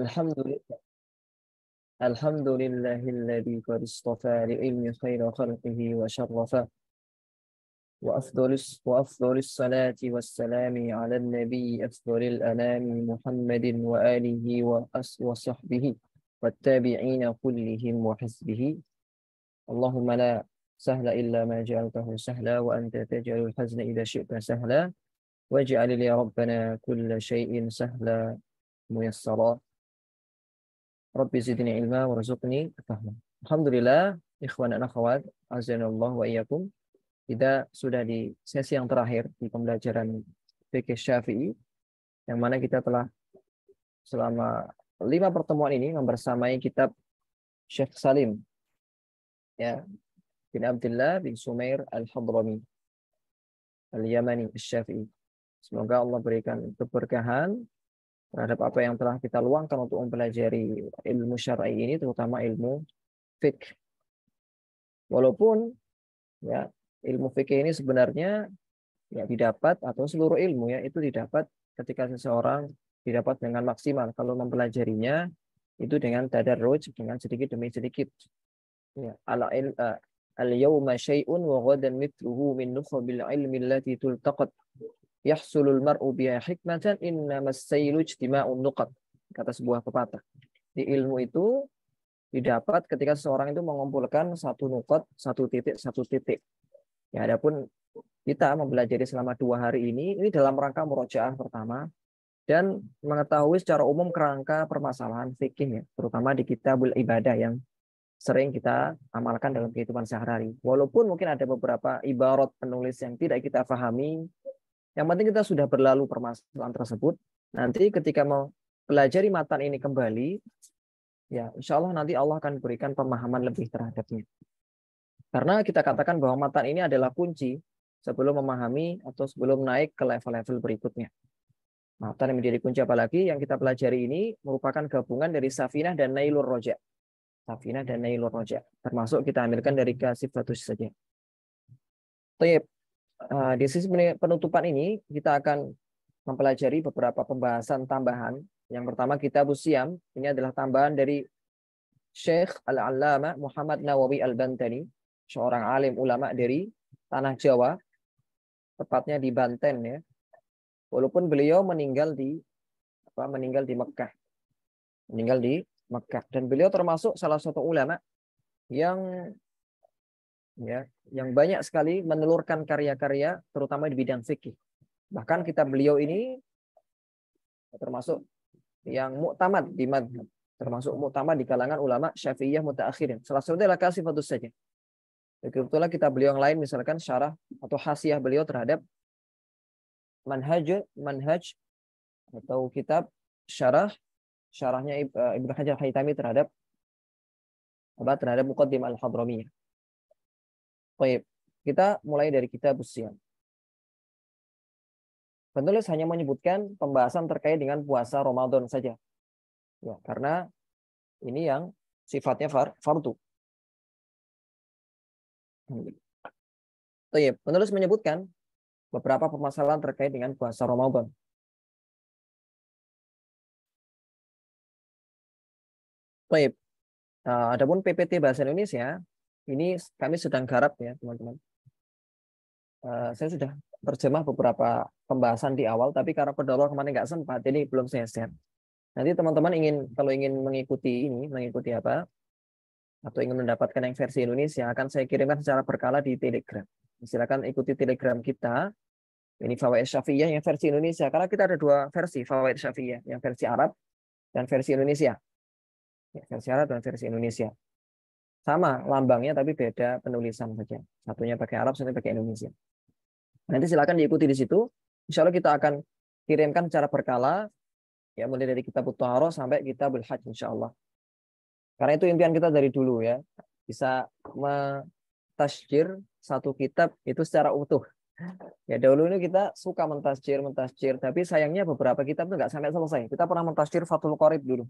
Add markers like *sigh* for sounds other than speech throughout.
الحمد لله الحمد لله الذي قد اصطفى لعلم خير خلقه وشرفه وأفضل وأفضل الصلاة والسلام على النبي أفضل الأنام محمد وآله وصحبه والتابعين كلهم وحسبه اللهم لا سهل إلا ما جعلته سهلا وأنت تجعل الحزن إذا شئت سهلا واجعل لي ربنا كل شيء سهلا ميسرا Rabbi zidni ilma warzuqni fahma. Alhamdulillah, ikhwan dan akhwat, azanallah wa iyyakum. Kita sudah di sesi yang terakhir di pembelajaran fikih Syafi'i yang mana kita telah selama lima pertemuan ini membersamai kitab Syekh Salim ya bin Abdullah bin Sumair Al-Hadrami Al-Yamani Al-Syafi'i. Semoga Allah berikan keberkahan terhadap apa yang telah kita luangkan untuk mempelajari ilmu syar'i ini terutama ilmu fikih. Walaupun ya ilmu fikih ini sebenarnya ya didapat atau seluruh ilmu ya itu didapat ketika seseorang didapat dengan maksimal kalau mempelajarinya itu dengan tadarruj dengan sedikit demi sedikit. Ya, ala eh, al yauma syai'un wa ghadan mithluhu min nukhbil ilmi allati tultaqat yahsulul mar'u biha hikmatan innamas saylu ijtima'un nuqat kata sebuah pepatah di ilmu itu didapat ketika seseorang itu mengumpulkan satu nukot satu titik satu titik ya adapun kita mempelajari selama dua hari ini ini dalam rangka murojaah pertama dan mengetahui secara umum kerangka permasalahan fikih ya terutama di kitabul ibadah yang sering kita amalkan dalam kehidupan sehari-hari. Walaupun mungkin ada beberapa ibarat penulis yang tidak kita pahami, yang penting kita sudah berlalu permasalahan tersebut. Nanti ketika mau pelajari matan ini kembali, ya insya Allah nanti Allah akan berikan pemahaman lebih terhadapnya. Karena kita katakan bahwa matan ini adalah kunci sebelum memahami atau sebelum naik ke level-level berikutnya. Matan yang menjadi kunci apalagi yang kita pelajari ini merupakan gabungan dari Safinah dan Nailur Rojak. Safinah dan Nailur Rojak Termasuk kita ambilkan dari Kasifatus saja. Tayyip. Eh, di sisi penutupan ini kita akan mempelajari beberapa pembahasan tambahan. Yang pertama kita busiam ini adalah tambahan dari Syekh Al-Allama Muhammad Nawawi Al-Bantani, seorang alim ulama dari tanah Jawa, tepatnya di Banten ya. Walaupun beliau meninggal di apa meninggal di Mekkah. Meninggal di Mekkah. dan beliau termasuk salah satu ulama yang ya yang banyak sekali menelurkan karya-karya terutama di bidang fikih. Bahkan kita beliau ini termasuk yang muktamad di madhab, termasuk muktamad di kalangan ulama Syafi'iyah mutaakhirin. Salah satunya adalah fatus saja. Kebetulan kita beliau yang lain misalkan syarah atau hasiah beliau terhadap manhaj manhaj atau kitab syarah syarahnya eh, Ibnu Hajar Haytami terhadap apa terhadap Muqaddim Al-Hadramiyah. Baik, oh iya, kita mulai dari kitab busian. Penulis hanya menyebutkan pembahasan terkait dengan puasa Ramadan saja. Ya, karena ini yang sifatnya far, fardu. Tayyip, oh iya, penulis menyebutkan beberapa permasalahan terkait dengan puasa Ramadan. Baik. Nah, oh iya, eh, adapun PPT bahasa Indonesia ini kami sedang garap ya teman-teman. Uh, saya sudah terjemah beberapa pembahasan di awal, tapi karena pedolor kemarin nggak sempat, jadi belum saya share. Nanti teman-teman ingin kalau ingin mengikuti ini, mengikuti apa, atau ingin mendapatkan yang versi Indonesia, akan saya kirimkan secara berkala di Telegram. Silakan ikuti Telegram kita, ini Fawaid Syafi'iyah yang versi Indonesia, karena kita ada dua versi Fawaid Syafi'iyah yang versi Arab dan versi Indonesia. Ya, versi Arab dan versi Indonesia. Sama lambangnya tapi beda penulisan saja. Satunya pakai Arab, satunya pakai Indonesia. Nanti silakan diikuti di situ. Insya Allah kita akan kirimkan secara berkala, ya mulai dari kita Tuharo sampai kita berhaji insya Allah. Karena itu impian kita dari dulu ya, bisa mentasjir satu kitab itu secara utuh. Ya dahulu ini kita suka mentasjir, mentasjir, tapi sayangnya beberapa kitab itu nggak sampai selesai. Kita pernah mentasjir Fathul Qorib dulu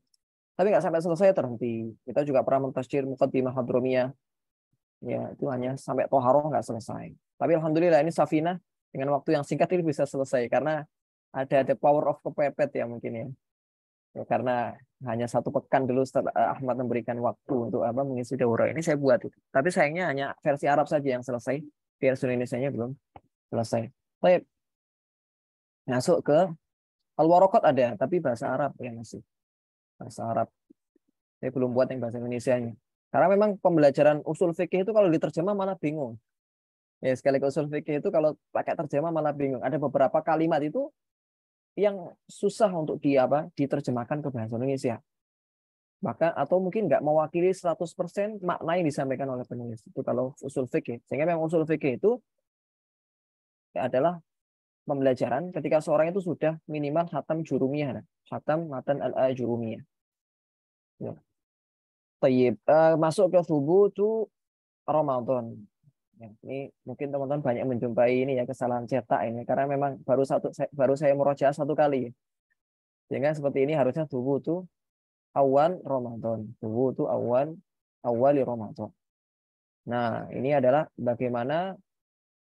tapi nggak sampai selesai ya terhenti. Kita juga pernah mentasjir mukadimah hadromiyah. Ya, itu hanya sampai toharoh nggak selesai. Tapi alhamdulillah ini Safina dengan waktu yang singkat ini bisa selesai karena ada ada power of kepepet ya mungkin ya. ya karena hanya satu pekan dulu eh, Ahmad memberikan waktu untuk apa mengisi daurah ini saya buat itu. Tapi sayangnya hanya versi Arab saja yang selesai, versi Indonesia-nya belum selesai. Baik. Masuk ke al warokot ada, tapi bahasa Arab yang masih bahasa Arab. Saya belum buat yang bahasa Indonesia nya. Karena memang pembelajaran usul fikih itu kalau diterjemah malah bingung. Ya sekali ke usul fikih itu kalau pakai terjemah malah bingung. Ada beberapa kalimat itu yang susah untuk di apa diterjemahkan ke bahasa Indonesia. Maka atau mungkin nggak mewakili 100% makna yang disampaikan oleh penulis. Itu kalau usul fikih. Sehingga memang usul fikih itu adalah pembelajaran ketika seorang itu sudah minimal khatam jurumiyah, khatam matan al-jurumiyah. Ya. Eh, masuk ke subutu Ramadan. Ya, ini mungkin teman-teman banyak menjumpai ini ya kesalahan cetak ini karena memang baru satu baru saya murojaah satu kali. Sehingga seperti ini harusnya subutu awal Ramadan. Subutu awal awali Ramadan. Nah, ini adalah bagaimana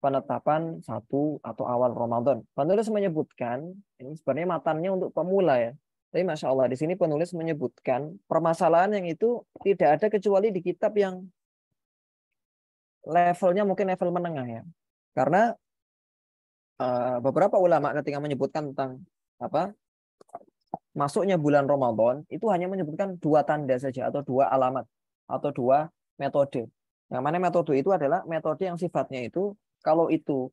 penetapan satu atau awal Ramadan. Penulis menyebutkan, ini sebenarnya matanya untuk pemula ya. Tapi Masya Allah, di sini penulis menyebutkan permasalahan yang itu tidak ada kecuali di kitab yang levelnya mungkin level menengah ya. Karena eh, beberapa ulama ketika menyebutkan tentang apa masuknya bulan Ramadan itu hanya menyebutkan dua tanda saja atau dua alamat atau dua metode. Yang mana metode itu adalah metode yang sifatnya itu kalau itu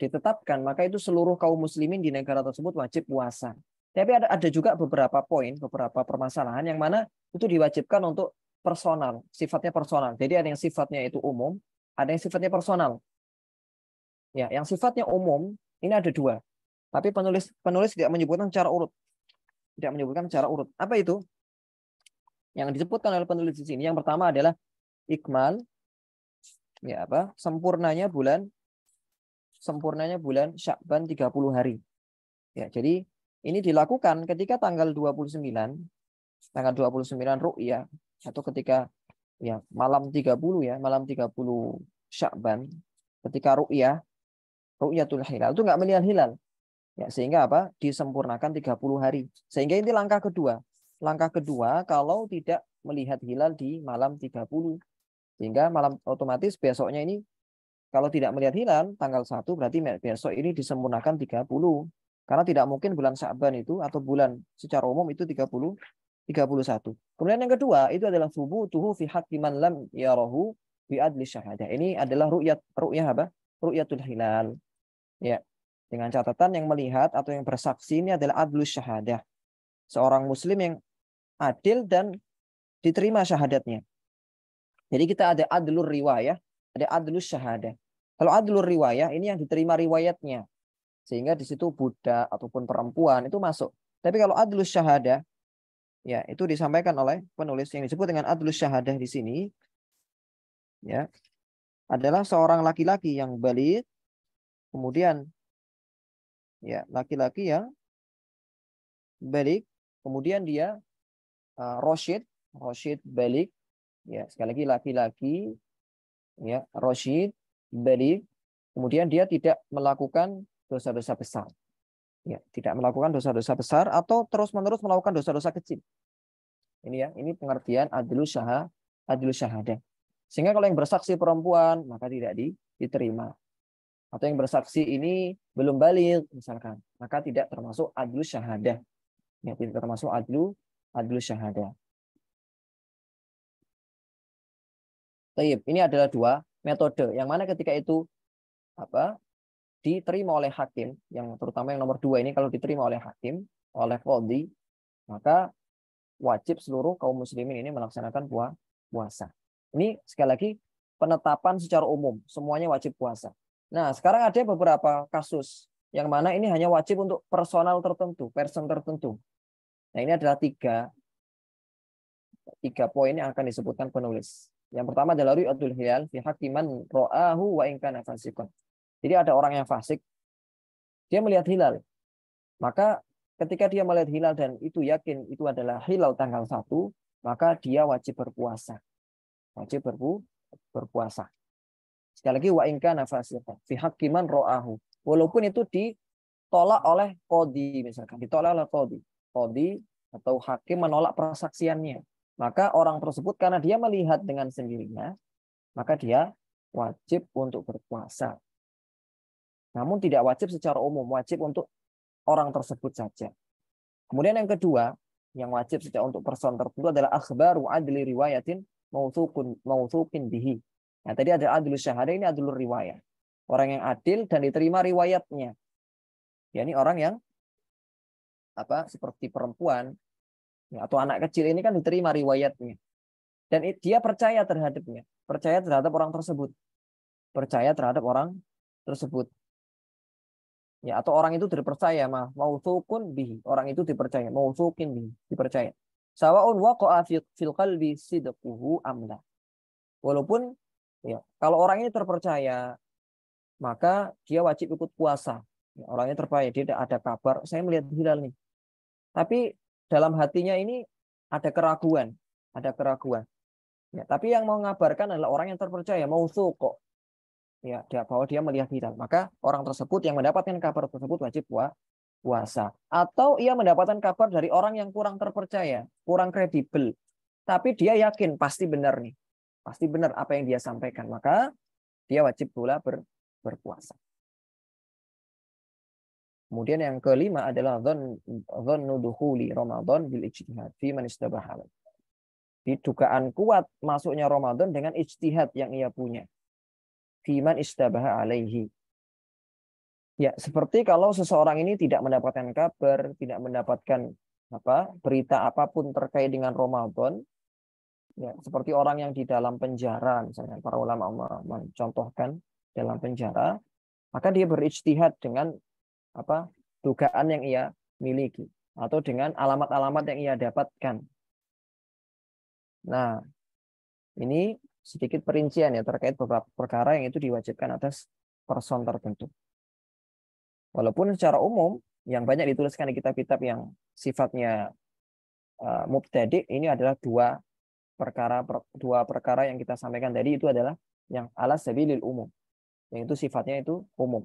ditetapkan, maka itu seluruh kaum muslimin di negara tersebut wajib puasa. Tapi ada, ada juga beberapa poin, beberapa permasalahan yang mana itu diwajibkan untuk personal, sifatnya personal. Jadi ada yang sifatnya itu umum, ada yang sifatnya personal. Ya, yang sifatnya umum ini ada dua. Tapi penulis penulis tidak menyebutkan cara urut. Tidak menyebutkan cara urut. Apa itu? Yang disebutkan oleh penulis di sini yang pertama adalah ikmal, ya apa sempurnanya bulan sempurnanya bulan Syakban 30 hari. Ya, jadi ini dilakukan ketika tanggal 29 tanggal 29 ru'ya atau ketika ya malam 30 ya, malam 30 Syakban ketika ru'yah ru'yatul hilal itu nggak melihat hilal. Ya, sehingga apa? disempurnakan 30 hari. Sehingga ini langkah kedua. Langkah kedua kalau tidak melihat hilal di malam 30 sehingga malam otomatis besoknya ini kalau tidak melihat hilal tanggal 1 berarti besok ini disempurnakan 30. Karena tidak mungkin bulan Sa'ban itu atau bulan secara umum itu 30 31. Kemudian yang kedua itu adalah tuhu fi haqqi man lam yarahu bi adli syahadah. Ini adalah ru'yat ru'yah apa? Ru'yatul hilal. Ya. Dengan catatan yang melihat atau yang bersaksi ini adalah adlu syahadah. Seorang muslim yang adil dan diterima syahadatnya. Jadi kita ada adlur riwayah, ada adlus syahadah. Kalau adlur riwayah ini yang diterima riwayatnya. Sehingga di situ buddha ataupun perempuan itu masuk. Tapi kalau adlus syahadah ya itu disampaikan oleh penulis yang disebut dengan adlus syahadah di sini ya adalah seorang laki-laki yang balik kemudian ya laki-laki yang balik kemudian dia uh, eh, roshid roshid balik ya sekali lagi laki-laki ya Rosid balik kemudian dia tidak melakukan dosa-dosa besar ya tidak melakukan dosa-dosa besar atau terus-menerus melakukan dosa-dosa kecil ini ya ini pengertian adilus syaha adlu syahada sehingga kalau yang bersaksi perempuan maka tidak diterima atau yang bersaksi ini belum balik misalkan maka tidak termasuk adilus syahadah ya tidak termasuk adilus adilus syahadah Taib. Ini adalah dua metode. Yang mana ketika itu apa diterima oleh hakim, yang terutama yang nomor dua ini kalau diterima oleh hakim, oleh kodi, maka wajib seluruh kaum muslimin ini melaksanakan puasa. Ini sekali lagi penetapan secara umum, semuanya wajib puasa. Nah, sekarang ada beberapa kasus yang mana ini hanya wajib untuk personal tertentu, person tertentu. Nah, ini adalah tiga tiga poin yang akan disebutkan penulis. Yang pertama adalah ru'yatul hilal fi hakiman ra'ahu wa in kana fasikun. Jadi ada orang yang fasik, dia melihat hilal. Maka ketika dia melihat hilal dan itu yakin itu adalah hilal tanggal 1, maka dia wajib berpuasa. Wajib berpu berpuasa. Sekali lagi wa in kana fasikun fi hakiman ra'ahu. Walaupun itu ditolak oleh kodi misalkan, ditolak oleh kodi. Kodi atau hakim menolak persaksiannya maka orang tersebut karena dia melihat dengan sendirinya, maka dia wajib untuk berpuasa. Namun tidak wajib secara umum, wajib untuk orang tersebut saja. Kemudian yang kedua, yang wajib secara untuk person tertentu adalah akhbaru adli riwayatin mauthukun mauthukin bihi. Nah, tadi ada adlu syahada, ini adlu riwayat Orang yang adil dan diterima riwayatnya. Ya, ini orang yang apa seperti perempuan Ya atau anak kecil ini kan diterima riwayatnya dan dia percaya terhadapnya percaya terhadap orang tersebut percaya terhadap orang tersebut ya atau orang itu dipercaya mah mausukun bihi orang itu dipercaya sukin bihi dipercaya sawaun waqa'a fil qalbi sidquhu amla walaupun ya kalau orang ini terpercaya maka dia wajib ikut puasa ya, orangnya terpercaya dia ada kabar saya melihat hilal nih tapi dalam hatinya ini ada keraguan, ada keraguan. Ya, tapi yang mau ngabarkan adalah orang yang terpercaya, mau suko. Ya, dia bahwa dia melihat hilal. Maka orang tersebut yang mendapatkan kabar tersebut wajib puasa. Atau ia mendapatkan kabar dari orang yang kurang terpercaya, kurang kredibel. Tapi dia yakin pasti benar nih. Pasti benar apa yang dia sampaikan. Maka dia wajib pula ber, berpuasa. Kemudian yang kelima adalah zon nuduhuli Ramadan bil ijtihad fi man Di Dugaan kuat masuknya Ramadan dengan ijtihad yang ia punya. Fi man alaihi. Ya, seperti kalau seseorang ini tidak mendapatkan kabar, tidak mendapatkan apa berita apapun terkait dengan Ramadan, ya, seperti orang yang di dalam penjara misalnya para ulama mencontohkan dalam penjara maka dia berijtihad dengan apa dugaan yang ia miliki atau dengan alamat-alamat yang ia dapatkan. Nah, ini sedikit perincian ya terkait beberapa perkara yang itu diwajibkan atas person tertentu. Walaupun secara umum yang banyak dituliskan di kitab-kitab yang sifatnya uh, mubtadi ini adalah dua perkara per, dua perkara yang kita sampaikan tadi itu adalah yang alas sabilil umum yang itu sifatnya itu umum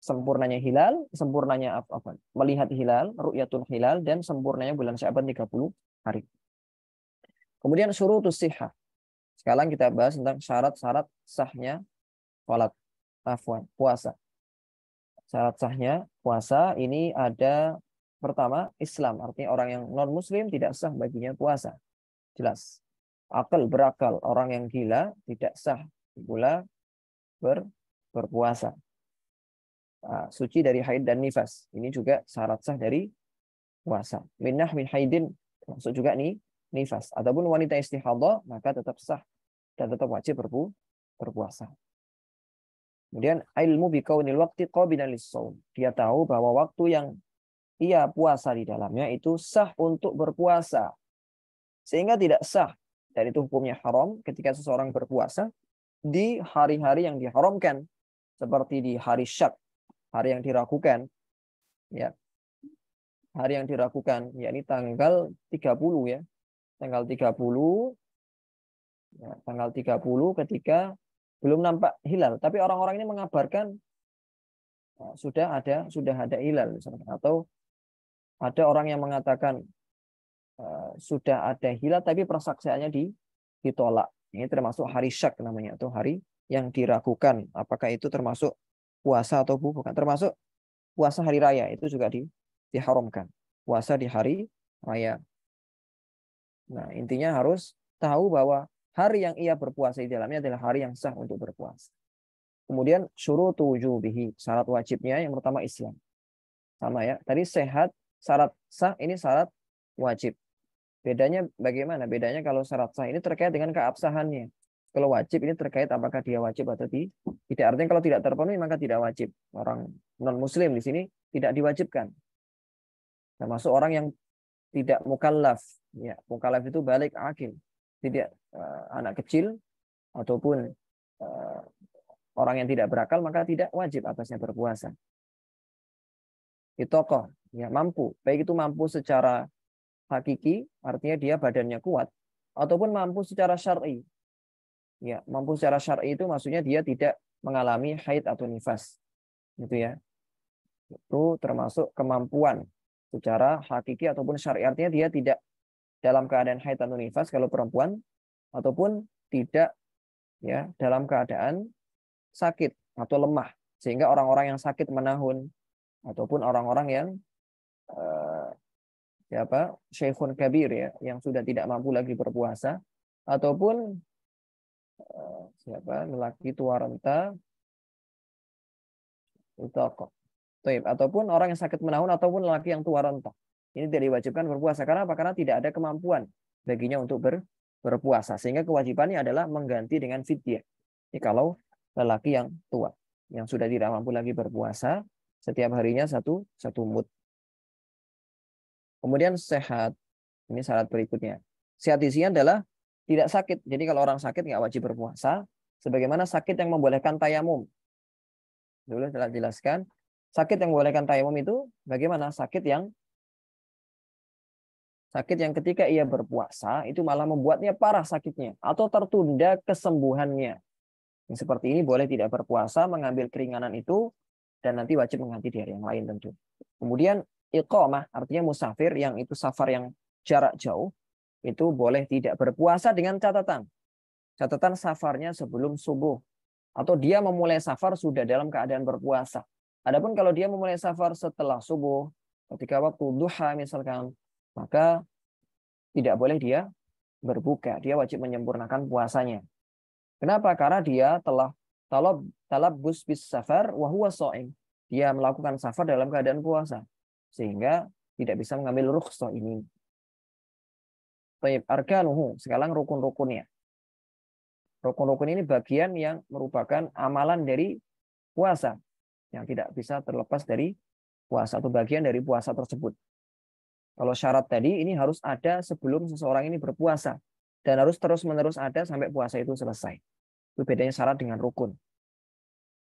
sempurnanya hilal, sempurnanya apa, apa melihat hilal, ru'yatul hilal dan sempurnanya bulan Syaban 30 hari. Kemudian syurutus sihah. Sekarang kita bahas tentang syarat-syarat sahnya salat afwan puasa. Syarat sahnya puasa ini ada pertama Islam, artinya orang yang non muslim tidak sah baginya puasa. Jelas. Akal berakal, orang yang gila tidak sah pula ber, berpuasa. Ah, suci dari haid dan nifas. Ini juga syarat sah dari puasa. Minah min haidin masuk juga nih nifas. Ataupun wanita istihadah maka tetap sah dan tetap wajib berpu berpuasa. Kemudian ilmu bikaunil waqti qabilan lissaum. Dia tahu bahwa waktu yang ia puasa di dalamnya itu sah untuk berpuasa. Sehingga tidak sah dan itu hukumnya haram ketika seseorang berpuasa di hari-hari yang diharamkan seperti di hari syak hari yang diragukan ya hari yang diragukan yakni tanggal 30 ya tanggal 30 ya, tanggal 30 ketika belum nampak hilal tapi orang-orang ini mengabarkan ya, sudah ada sudah ada hilal misalnya atau ada orang yang mengatakan uh, sudah ada hilal tapi persaksiannya di, ditolak ini termasuk hari syak namanya atau hari yang diragukan apakah itu termasuk puasa atau bukan. Termasuk puasa hari raya itu juga di, diharamkan. Puasa di hari raya. Nah, intinya harus tahu bahwa hari yang ia berpuasa di dalamnya adalah hari yang sah untuk berpuasa. Kemudian suruh tujuh bihi syarat wajibnya yang pertama Islam. Sama ya. Tadi sehat, syarat sah ini syarat wajib. Bedanya bagaimana? Bedanya kalau syarat sah ini terkait dengan keabsahannya. Kalau wajib ini terkait apakah dia wajib atau tidak. Artinya kalau tidak terpenuhi maka tidak wajib. Orang non-muslim di sini tidak diwajibkan. Termasuk orang yang tidak mukallaf. Ya, mukallaf itu balik akil. Tidak uh, anak kecil ataupun uh, orang yang tidak berakal maka tidak wajib atasnya berpuasa. itu Itokoh, ya mampu. Baik itu mampu secara hakiki, artinya dia badannya kuat, ataupun mampu secara syar'i, Ya, mampu secara syar'i itu maksudnya dia tidak mengalami haid atau nifas. Gitu ya. Itu termasuk kemampuan secara hakiki ataupun syar'i artinya dia tidak dalam keadaan haid atau nifas kalau perempuan ataupun tidak ya dalam keadaan sakit atau lemah sehingga orang-orang yang sakit menahun ataupun orang-orang yang eh, siapa ya syekhun kabir ya yang sudah tidak mampu lagi berpuasa ataupun Eh, siapa lelaki tua renta utoko Taib. ataupun orang yang sakit menahun ataupun lelaki yang tua renta ini tidak diwajibkan berpuasa karena apa karena tidak ada kemampuan baginya untuk ber, berpuasa sehingga kewajibannya adalah mengganti dengan fidyah ini kalau lelaki yang tua yang sudah tidak mampu lagi berpuasa setiap harinya satu satu mut kemudian sehat ini syarat berikutnya sehat isinya adalah tidak sakit. Jadi kalau orang sakit nggak wajib berpuasa, sebagaimana sakit yang membolehkan tayamum. Dulu telah jelaskan, sakit yang membolehkan tayamum itu bagaimana sakit yang sakit yang ketika ia berpuasa itu malah membuatnya parah sakitnya atau tertunda kesembuhannya. Yang seperti ini boleh tidak berpuasa mengambil keringanan itu dan nanti wajib mengganti di hari yang lain tentu. Kemudian iqamah artinya musafir yang itu safar yang jarak jauh itu boleh tidak berpuasa dengan catatan. Catatan safarnya sebelum subuh. Atau dia memulai safar sudah dalam keadaan berpuasa. Adapun kalau dia memulai safar setelah subuh, ketika waktu duha misalkan, maka tidak boleh dia berbuka. Dia wajib menyempurnakan puasanya. Kenapa? Karena dia telah talab talab bus bis safar wa huwa Dia melakukan safar dalam keadaan puasa sehingga tidak bisa mengambil rukhsah ini. Taib arkanuhu, sekarang rukun-rukunnya. Rukun-rukun ini bagian yang merupakan amalan dari puasa yang tidak bisa terlepas dari puasa atau bagian dari puasa tersebut. Kalau syarat tadi ini harus ada sebelum seseorang ini berpuasa dan harus terus-menerus ada sampai puasa itu selesai. Itu bedanya syarat dengan rukun.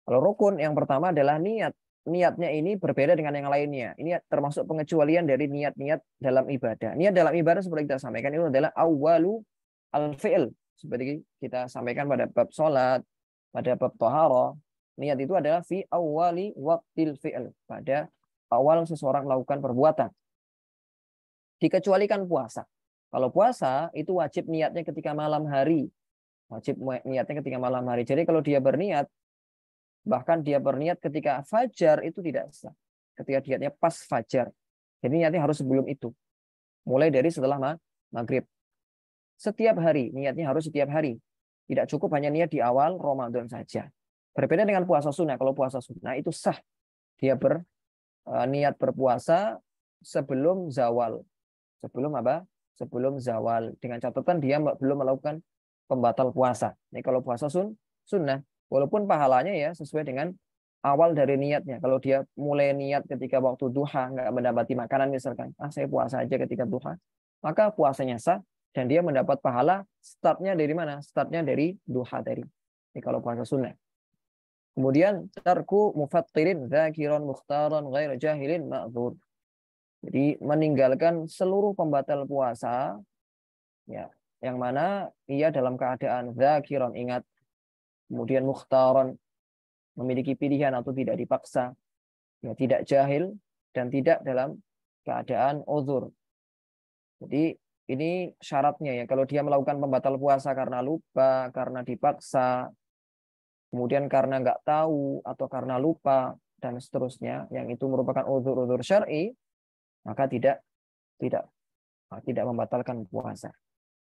Kalau rukun yang pertama adalah niat niatnya ini berbeda dengan yang lainnya. Ini termasuk pengecualian dari niat-niat dalam ibadah. Niat dalam ibadah seperti kita sampaikan itu adalah awalu al-fi'l. Seperti kita sampaikan pada bab sholat, pada bab tohara. Niat itu adalah fi awali waktil fi'l. Pada awal seseorang melakukan perbuatan. Dikecualikan puasa. Kalau puasa itu wajib niatnya ketika malam hari. Wajib niatnya ketika malam hari. Jadi kalau dia berniat Bahkan dia berniat ketika fajar itu tidak sah. Ketika niatnya pas fajar. Jadi niatnya harus sebelum itu. Mulai dari setelah maghrib. Setiap hari, niatnya harus setiap hari. Tidak cukup hanya niat di awal Ramadan saja. Berbeda dengan puasa sunnah. Kalau puasa sunnah nah itu sah. Dia berniat e, niat berpuasa sebelum zawal. Sebelum apa? Sebelum zawal. Dengan catatan dia belum melakukan pembatal puasa. Ini kalau puasa sun, sunnah. Walaupun pahalanya ya sesuai dengan awal dari niatnya. Kalau dia mulai niat ketika waktu duha nggak mendapati makanan misalkan, ah saya puasa aja ketika duha, maka puasanya sah dan dia mendapat pahala startnya dari mana? Startnya dari duha tadi. Ini kalau puasa sunnah. Kemudian tarku mufattirin zakiran mukhtaran ghairu jahilin ma'dzur. Jadi meninggalkan seluruh pembatal puasa ya yang mana ia dalam keadaan zakiran ingat kemudian mukhtaran memiliki pilihan atau tidak dipaksa, ya tidak jahil dan tidak dalam keadaan uzur. Jadi ini syaratnya ya kalau dia melakukan pembatal puasa karena lupa, karena dipaksa, kemudian karena nggak tahu atau karena lupa dan seterusnya yang itu merupakan uzur-uzur syar'i maka tidak tidak tidak membatalkan puasa.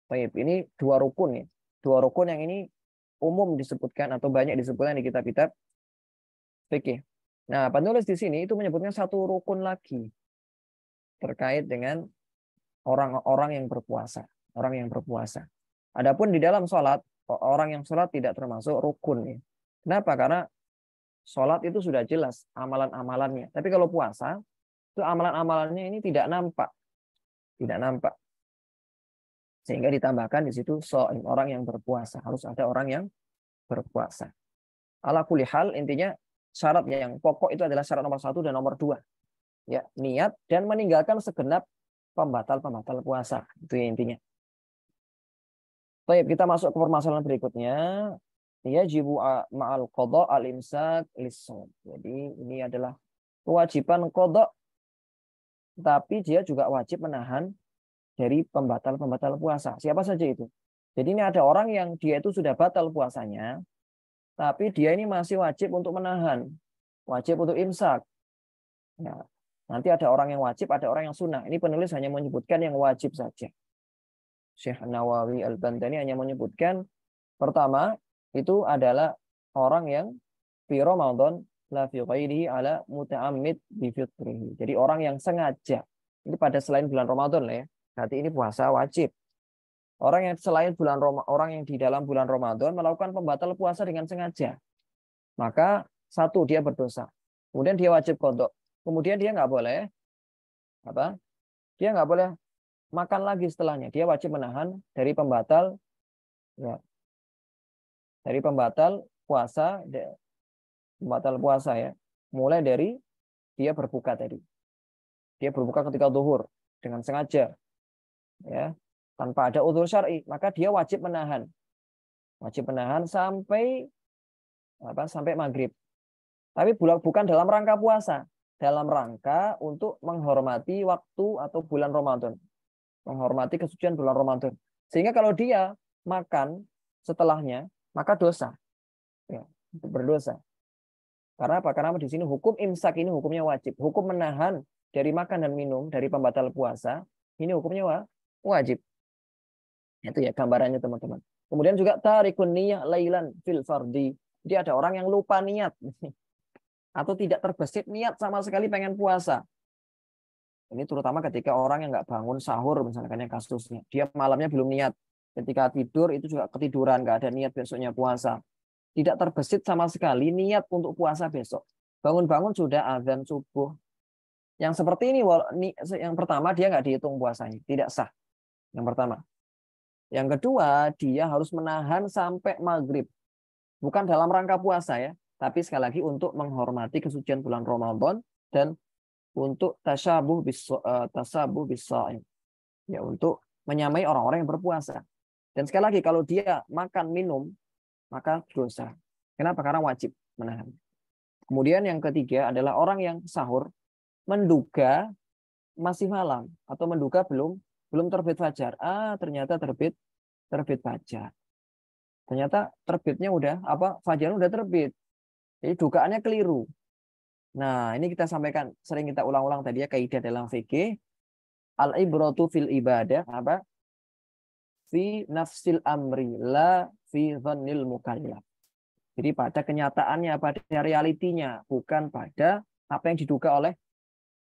Baik, ini dua rukun ya. Dua rukun yang ini umum disebutkan atau banyak disebutkan di kitab-kitab fikih. Nah, penulis di sini itu menyebutkan satu rukun lagi terkait dengan orang-orang yang berpuasa, orang yang berpuasa. Adapun di dalam sholat, orang yang sholat tidak termasuk rukun. Ya. Kenapa? Karena sholat itu sudah jelas amalan-amalannya. Tapi kalau puasa, itu amalan-amalannya ini tidak nampak. Tidak nampak. Sehingga ditambahkan di situ soim orang yang berpuasa. Harus ada orang yang berpuasa. Ala kulli hal intinya syarat yang pokok itu adalah syarat nomor satu dan nomor dua. Ya, niat dan meninggalkan segenap pembatal-pembatal puasa. Itu ya intinya. Baik, kita masuk ke permasalahan berikutnya. jibu ma'al kodok al-imsak Jadi ini adalah kewajiban kodok, tapi dia juga wajib menahan dari pembatal-pembatal puasa. Siapa saja itu. Jadi ini ada orang yang dia itu sudah batal puasanya, tapi dia ini masih wajib untuk menahan, wajib untuk imsak. Ya. Nanti ada orang yang wajib, ada orang yang sunnah. Ini penulis hanya menyebutkan yang wajib saja. Syekh Nawawi Al-Bantani hanya menyebutkan pertama itu adalah orang yang fi Ramadan la fi ghairihi ala muta'ammid bi fitrihi. Jadi orang yang sengaja. Ini pada selain bulan Ramadan lah ya. Berarti ini puasa wajib. Orang yang selain bulan Roma, orang yang di dalam bulan Ramadan melakukan pembatal puasa dengan sengaja. Maka satu dia berdosa. Kemudian dia wajib kodok. Kemudian dia nggak boleh apa? Dia nggak boleh makan lagi setelahnya. Dia wajib menahan dari pembatal ya, dari pembatal puasa pembatal puasa ya. Mulai dari dia berbuka tadi. Dia berbuka ketika duhur dengan sengaja ya tanpa ada udzur syar'i maka dia wajib menahan wajib menahan sampai apa sampai maghrib tapi bukan dalam rangka puasa dalam rangka untuk menghormati waktu atau bulan Ramadan menghormati kesucian bulan Ramadan sehingga kalau dia makan setelahnya maka dosa ya, berdosa karena apa karena di sini hukum imsak ini hukumnya wajib hukum menahan dari makan dan minum dari pembatal puasa ini hukumnya wajib. Itu ya gambarannya teman-teman. Kemudian juga tarikun niyah lailan fil fardi. Dia ada orang yang lupa niat *laughs* atau tidak terbesit niat sama sekali pengen puasa. Ini terutama ketika orang yang nggak bangun sahur misalkan yang kasusnya. Dia malamnya belum niat. Ketika tidur itu juga ketiduran, nggak ada niat besoknya puasa. Tidak terbesit sama sekali niat untuk puasa besok. Bangun-bangun sudah azan subuh. Yang seperti ini, yang pertama dia nggak dihitung puasanya, tidak sah. Yang pertama. Yang kedua, dia harus menahan sampai maghrib. Bukan dalam rangka puasa ya, tapi sekali lagi untuk menghormati kesucian bulan Ramadan dan untuk tasabuh bisa eh, tasabuh bisa ya untuk menyamai orang-orang yang berpuasa. Dan sekali lagi kalau dia makan minum maka dosa. Kenapa? Karena wajib menahan. Kemudian yang ketiga adalah orang yang sahur menduga masih malam atau menduga belum belum terbit fajar. Ah, ternyata terbit terbit fajar. Ternyata terbitnya udah apa? Fajar udah terbit. Jadi dugaannya keliru. Nah, ini kita sampaikan sering kita ulang-ulang tadi ya kaidah dalam fikih al ibratu fil ibadah apa? fi nafsil amri la fi dhannil mukallaf. Jadi pada kenyataannya, pada realitinya, bukan pada apa yang diduga oleh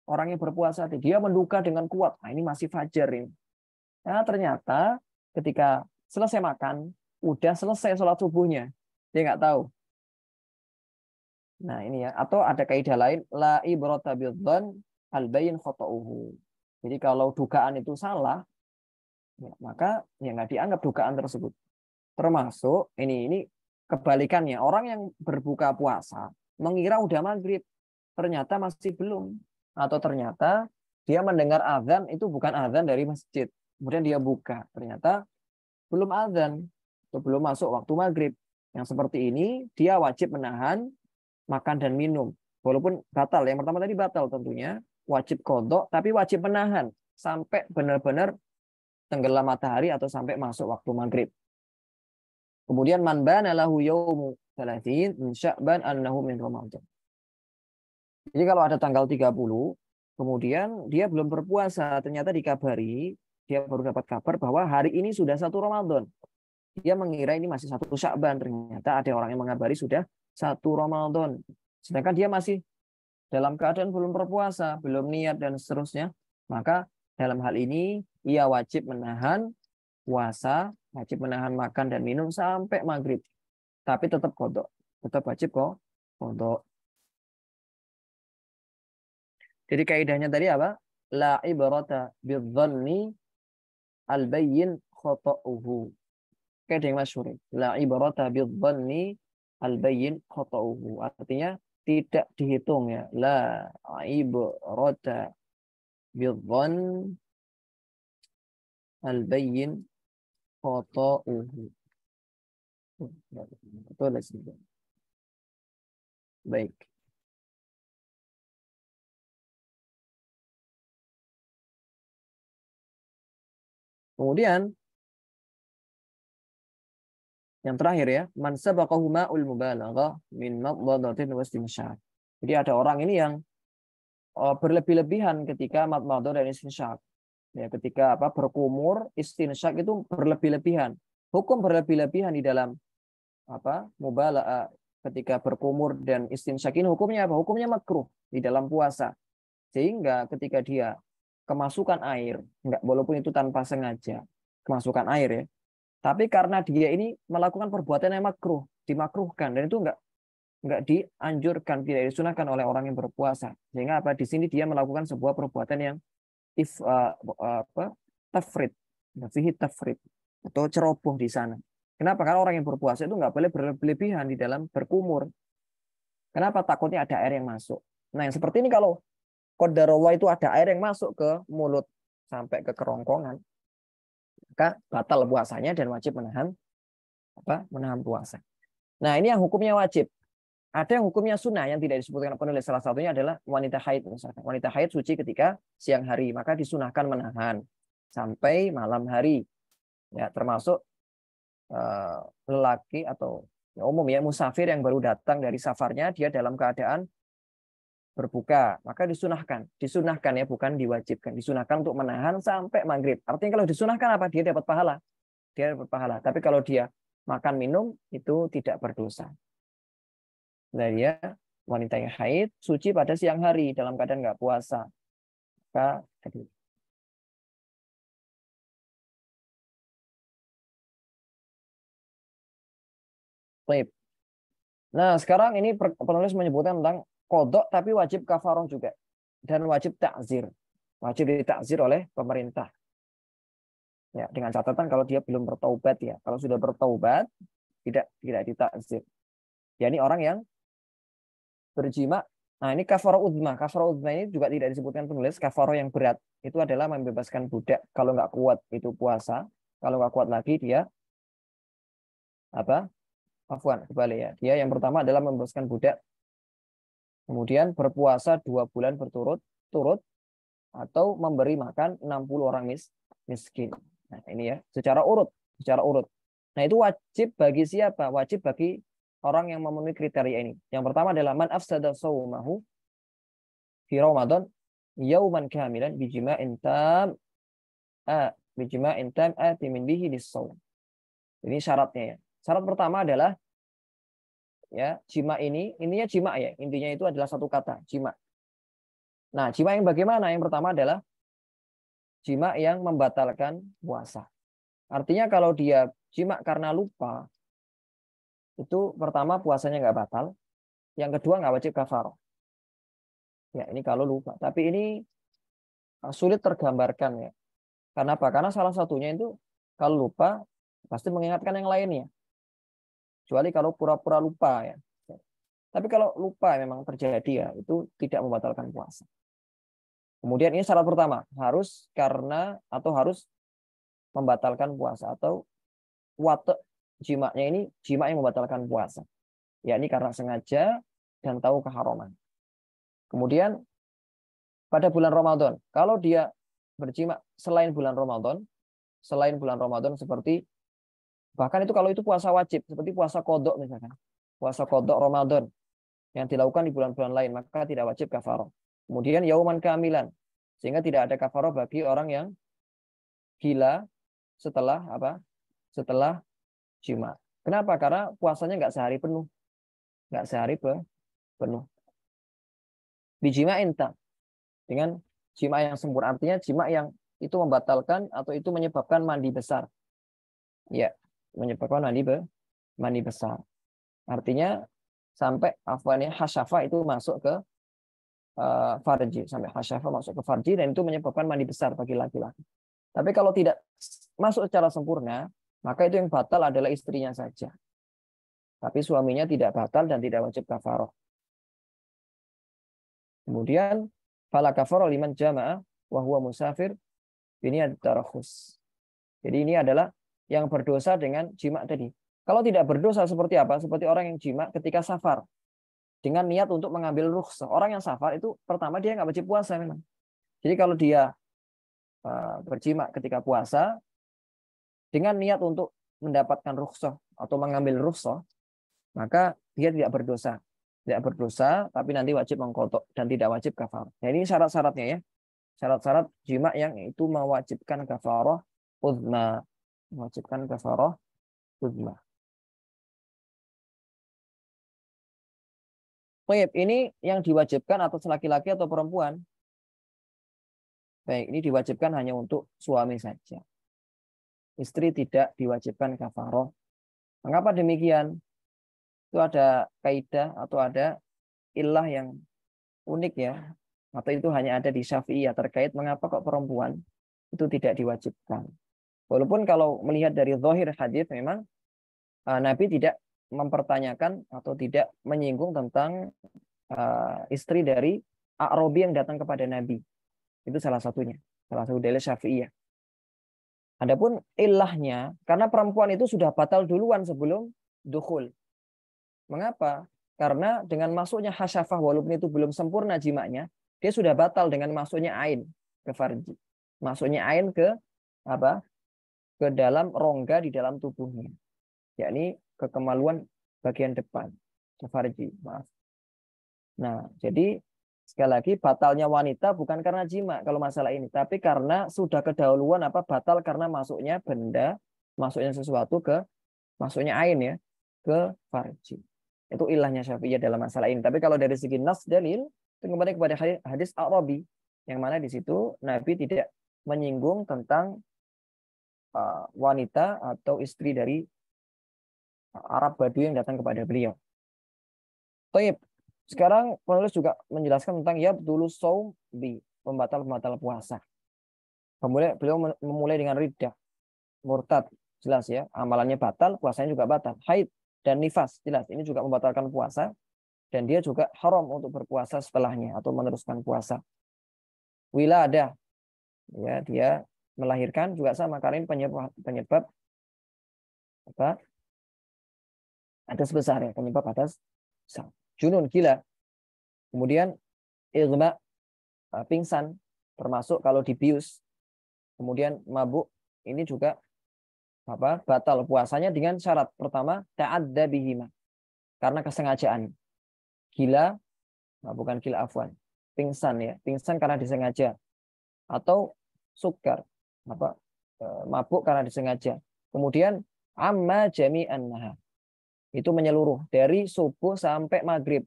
orang yang berpuasa hati. Dia menduga dengan kuat. Nah, ini masih fajar ini. Nah, ternyata ketika selesai makan, udah selesai sholat subuhnya. Dia nggak tahu. Nah, ini ya. Atau ada kaidah lain, la ibrata bidzan al bayin khotouhu. Jadi kalau dugaan itu salah, ya, maka ya nggak dianggap dugaan tersebut. Termasuk ini ini kebalikannya orang yang berbuka puasa mengira udah maghrib ternyata masih belum atau ternyata dia mendengar azan itu bukan azan dari masjid. Kemudian dia buka, ternyata belum azan belum masuk waktu maghrib. Yang seperti ini dia wajib menahan makan dan minum. Walaupun batal, yang pertama tadi batal tentunya, wajib kodok, tapi wajib menahan sampai benar-benar tenggelam matahari atau sampai masuk waktu maghrib. Kemudian man adalah lahu yaumu 30 min sya'ban annahu min Ramadan. Jadi kalau ada tanggal 30, kemudian dia belum berpuasa, ternyata dikabari, dia baru dapat kabar bahwa hari ini sudah satu Ramadan. Dia mengira ini masih satu Syakban, ternyata ada orang yang mengabari sudah satu Ramadan. Sedangkan dia masih dalam keadaan belum berpuasa, belum niat dan seterusnya. Maka dalam hal ini ia wajib menahan puasa, wajib menahan makan dan minum sampai maghrib. Tapi tetap kodok, tetap wajib kok kodok. Jadi kaidahnya tadi apa? La ibarata bidzanni albayyin khata'uhu. Kaidah yang masyhur. La ibarata bidzanni albayyin khata'uhu. Artinya tidak dihitung ya. La ibarata bidzan albayyin khata'uhu. Baik. Kemudian yang terakhir ya, man sabaqahuma ul mubalaghah min wa wastinsyaq. Jadi ada orang ini yang eh, berlebih-lebihan ketika madmadah dan istinsyak. Ya, ketika apa berkumur istinsyak itu berlebih-lebihan. Hukum berlebih-lebihan di dalam apa mubalaghah ketika berkumur dan istinsyak ini hukumnya apa? Hukumnya makruh di dalam puasa. Sehingga ketika dia kemasukan air, enggak walaupun itu tanpa sengaja kemasukan air ya. Tapi karena dia ini melakukan perbuatan yang makruh, dimakruhkan dan itu enggak enggak dianjurkan, tidak disunahkan oleh orang yang berpuasa. Sehingga apa di sini dia melakukan sebuah perbuatan yang if uh, uh apa tafrid, fihi tafrid atau ceroboh di sana. Kenapa? Karena orang yang berpuasa itu enggak boleh berlebihan di dalam berkumur. Kenapa? Takutnya ada air yang masuk. Nah, yang seperti ini kalau Qadarullah itu ada air yang masuk ke mulut sampai ke kerongkongan, maka batal puasanya dan wajib menahan apa? Menahan puasa. Nah, ini yang hukumnya wajib. Ada yang hukumnya sunnah yang tidak disebutkan penulis. Salah satunya adalah wanita haid misalkan. Wanita haid suci ketika siang hari, maka disunahkan menahan sampai malam hari. Ya, termasuk uh, lelaki atau ya umum ya musafir yang baru datang dari safarnya dia dalam keadaan berbuka, maka disunahkan. Disunahkan ya, bukan diwajibkan. Disunahkan untuk menahan sampai maghrib. Artinya kalau disunahkan apa? Dia dapat pahala. Dia dapat pahala. Tapi kalau dia makan minum, itu tidak berdosa. Nah dia, wanita yang haid, suci pada siang hari dalam keadaan nggak puasa. Maka Baik. Nah, sekarang ini penulis menyebutkan tentang kodok tapi wajib kafaroh juga dan wajib takzir wajib ditakzir oleh pemerintah ya dengan catatan kalau dia belum bertaubat ya kalau sudah bertaubat tidak tidak ditakzir ya ini orang yang berjima nah ini kafaroh udma kafaroh udma ini juga tidak disebutkan penulis kafaroh yang berat itu adalah membebaskan budak kalau nggak kuat itu puasa kalau nggak kuat lagi dia apa Afwan kembali ya. Dia yang pertama adalah membebaskan budak Kemudian berpuasa dua bulan berturut-turut atau memberi makan 60 orang mis miskin. Nah, ini ya, secara urut, secara urut. Nah, itu wajib bagi siapa? Wajib bagi orang yang memenuhi kriteria ini. Yang pertama adalah man afsada saumahu fi Ramadan yauman kamilan bijima'in tam a bijima'in tam a min bihi Ini syaratnya ya. Syarat pertama adalah ya jima ini intinya jima ya intinya itu adalah satu kata jima nah jima yang bagaimana yang pertama adalah jima yang membatalkan puasa artinya kalau dia jima karena lupa itu pertama puasanya nggak batal yang kedua nggak wajib kafar. ya ini kalau lupa tapi ini e, sulit tergambarkan ya karena apa karena salah satunya itu kalau lupa pasti mengingatkan yang lainnya kecuali kalau pura-pura lupa ya. Tapi kalau lupa memang terjadi ya, itu tidak membatalkan puasa. Kemudian ini syarat pertama, harus karena atau harus membatalkan puasa atau wate jimaknya ini jimak yang membatalkan puasa. Ya ini karena sengaja dan tahu keharuman. Kemudian pada bulan Ramadan, kalau dia berjimak selain bulan Ramadan, selain bulan Ramadan seperti Bahkan itu kalau itu puasa wajib, seperti puasa kodok misalkan. Puasa kodok Ramadan yang dilakukan di bulan-bulan lain, maka tidak wajib kafaro. Kemudian yauman kehamilan, sehingga tidak ada kafaroh bagi orang yang gila setelah apa? Setelah jima. Kenapa? Karena puasanya nggak sehari penuh, nggak sehari penuh. Di jima entah. dengan jima yang sempurna artinya jima yang itu membatalkan atau itu menyebabkan mandi besar. Ya, menyebabkan mandi be, mandi besar. Artinya sampai afwannya hasyafa itu masuk ke uh, farji sampai hasyafa masuk ke farji dan itu menyebabkan mandi besar bagi laki-laki. Tapi kalau tidak masuk secara sempurna, maka itu yang batal adalah istrinya saja. Tapi suaminya tidak batal dan tidak wajib kafaroh. Kemudian fala kafaroh liman jamaah wahwa musafir ini ada tarakhus. Jadi ini adalah yang berdosa dengan jima tadi. Kalau tidak berdosa seperti apa? Seperti orang yang jima ketika safar dengan niat untuk mengambil rukhsah. Orang yang safar itu pertama dia nggak wajib puasa memang. Jadi kalau dia eh, berjima ketika puasa dengan niat untuk mendapatkan rukhsah atau mengambil rukhsah, maka dia tidak berdosa. Tidak berdosa, tapi nanti wajib mengkotok dan tidak wajib kafar. Nah, ini syarat-syaratnya ya. Syarat-syarat jima yang itu mewajibkan kafarah uzma mewajibkan kafarah uzma. baik ini yang diwajibkan atau laki-laki atau perempuan? Baik, ini diwajibkan hanya untuk suami saja. Istri tidak diwajibkan kafaroh. Mengapa demikian? Itu ada kaidah atau ada ilah yang unik ya. Atau itu hanya ada di syafi'i ya terkait mengapa kok perempuan itu tidak diwajibkan. Walaupun kalau melihat dari zahir hadis memang uh, Nabi tidak mempertanyakan atau tidak menyinggung tentang uh, istri dari Arabi yang datang kepada Nabi. Itu salah satunya, salah satu dalil Syafi'iyah. Adapun ilahnya, karena perempuan itu sudah batal duluan sebelum dukhul. Mengapa? Karena dengan masuknya hasyafah walaupun itu belum sempurna jimaknya, dia sudah batal dengan masuknya ain ke farji. Masuknya ain ke apa? ke dalam rongga di dalam tubuhnya, yakni ke kemaluan bagian depan, farji, maaf. Nah, jadi sekali lagi batalnya wanita bukan karena jima kalau masalah ini, tapi karena sudah kedahuluan apa batal karena masuknya benda, masuknya sesuatu ke masuknya ain ya ke farji. Itu ilahnya Syafi'iyah dalam masalah ini. Tapi kalau dari segi nas dalil itu kembali kepada hadis Arabi yang mana di situ Nabi tidak menyinggung tentang Eh, wanita atau istri dari eh, Arab Badu yang datang kepada beliau. Taib. Sekarang penulis juga menjelaskan tentang ya dulu saum bi pembatal-pembatal puasa. Kemudian beliau memulai dengan ridah, murtad, jelas ya, amalannya batal, puasanya juga batal. Haid dan nifas, jelas ini juga membatalkan puasa dan dia juga haram untuk berpuasa setelahnya atau meneruskan puasa. Wiladah, ya dia melahirkan juga sama karena ini penyebab penyebab apa atas besar ya penyebab atas besar. junun gila kemudian ilma eh, pingsan termasuk kalau dibius kemudian mabuk ini juga apa batal puasanya dengan syarat pertama ta'adda bihima karena kesengajaan gila nah, bukan gila afwan pingsan ya pingsan karena disengaja atau sukar apa e, mabuk karena disengaja. Kemudian amma jami'an naha. Itu menyeluruh dari subuh sampai maghrib.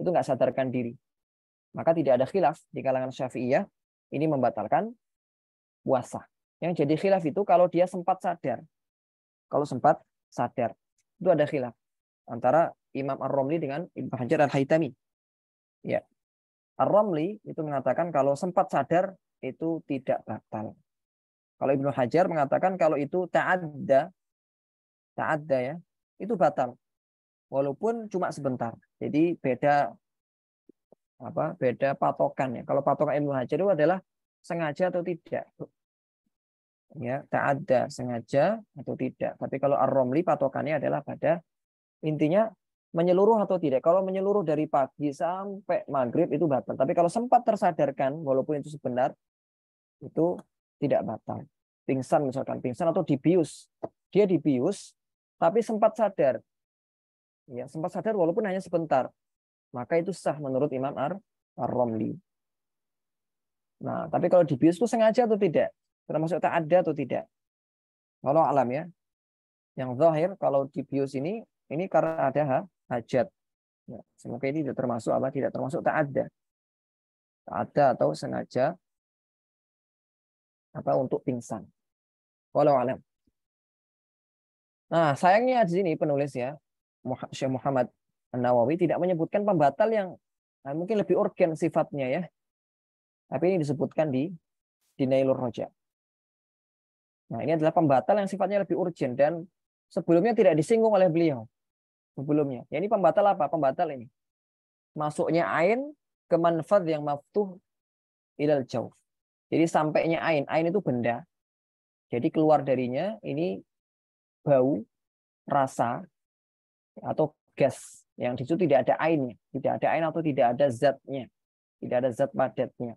Itu nggak sadarkan diri. Maka tidak ada khilaf di kalangan Syafi'iyah ini membatalkan puasa. Yang jadi khilaf itu kalau dia sempat sadar. Kalau sempat sadar. Itu ada khilaf antara Imam Ar-Romli dengan Ibn Hajar Al-Haitami. Ya. Ar-Romli itu mengatakan kalau sempat sadar itu tidak batal. Kalau Ibnu Hajar mengatakan kalau itu ta'adda, ta'adda ya, itu batal. Walaupun cuma sebentar. Jadi beda apa beda patokan ya. Kalau patokan Ibnu Hajar itu adalah sengaja atau tidak. Ya, ta'adda sengaja atau tidak. Tapi kalau Ar-Romli patokannya adalah pada intinya menyeluruh atau tidak. Kalau menyeluruh dari pagi sampai maghrib itu batal. Tapi kalau sempat tersadarkan, walaupun itu sebenar, itu tidak batal pingsan misalkan pingsan atau dibius dia dibius tapi sempat sadar ya sempat sadar walaupun hanya sebentar maka itu sah menurut Imam Ar, Ar Romli nah tapi kalau dibius itu sengaja atau tidak termasuk tak ada atau tidak kalau alam ya yang zahir kalau dibius ini ini karena ada ha, hajat ya, semoga ini tidak termasuk apa tidak termasuk tak ada tak ada atau sengaja apa untuk pingsan. Walau alam. Nah, sayangnya di sini penulis ya, Syekh Muhammad Nawawi tidak menyebutkan pembatal yang nah, mungkin lebih urgen sifatnya ya. Tapi ini disebutkan di di Nailur Roja. Nah, ini adalah pembatal yang sifatnya lebih urgent dan sebelumnya tidak disinggung oleh beliau. Sebelumnya. Ya, ini pembatal apa? Pembatal ini. Masuknya ain ke manfaat yang maftuh ilal jauh. Jadi sampainya ain, ain itu benda. Jadi keluar darinya ini bau, rasa, atau gas. Yang di situ tidak ada ainnya. Tidak ada ain atau tidak ada zatnya. Tidak ada zat padatnya.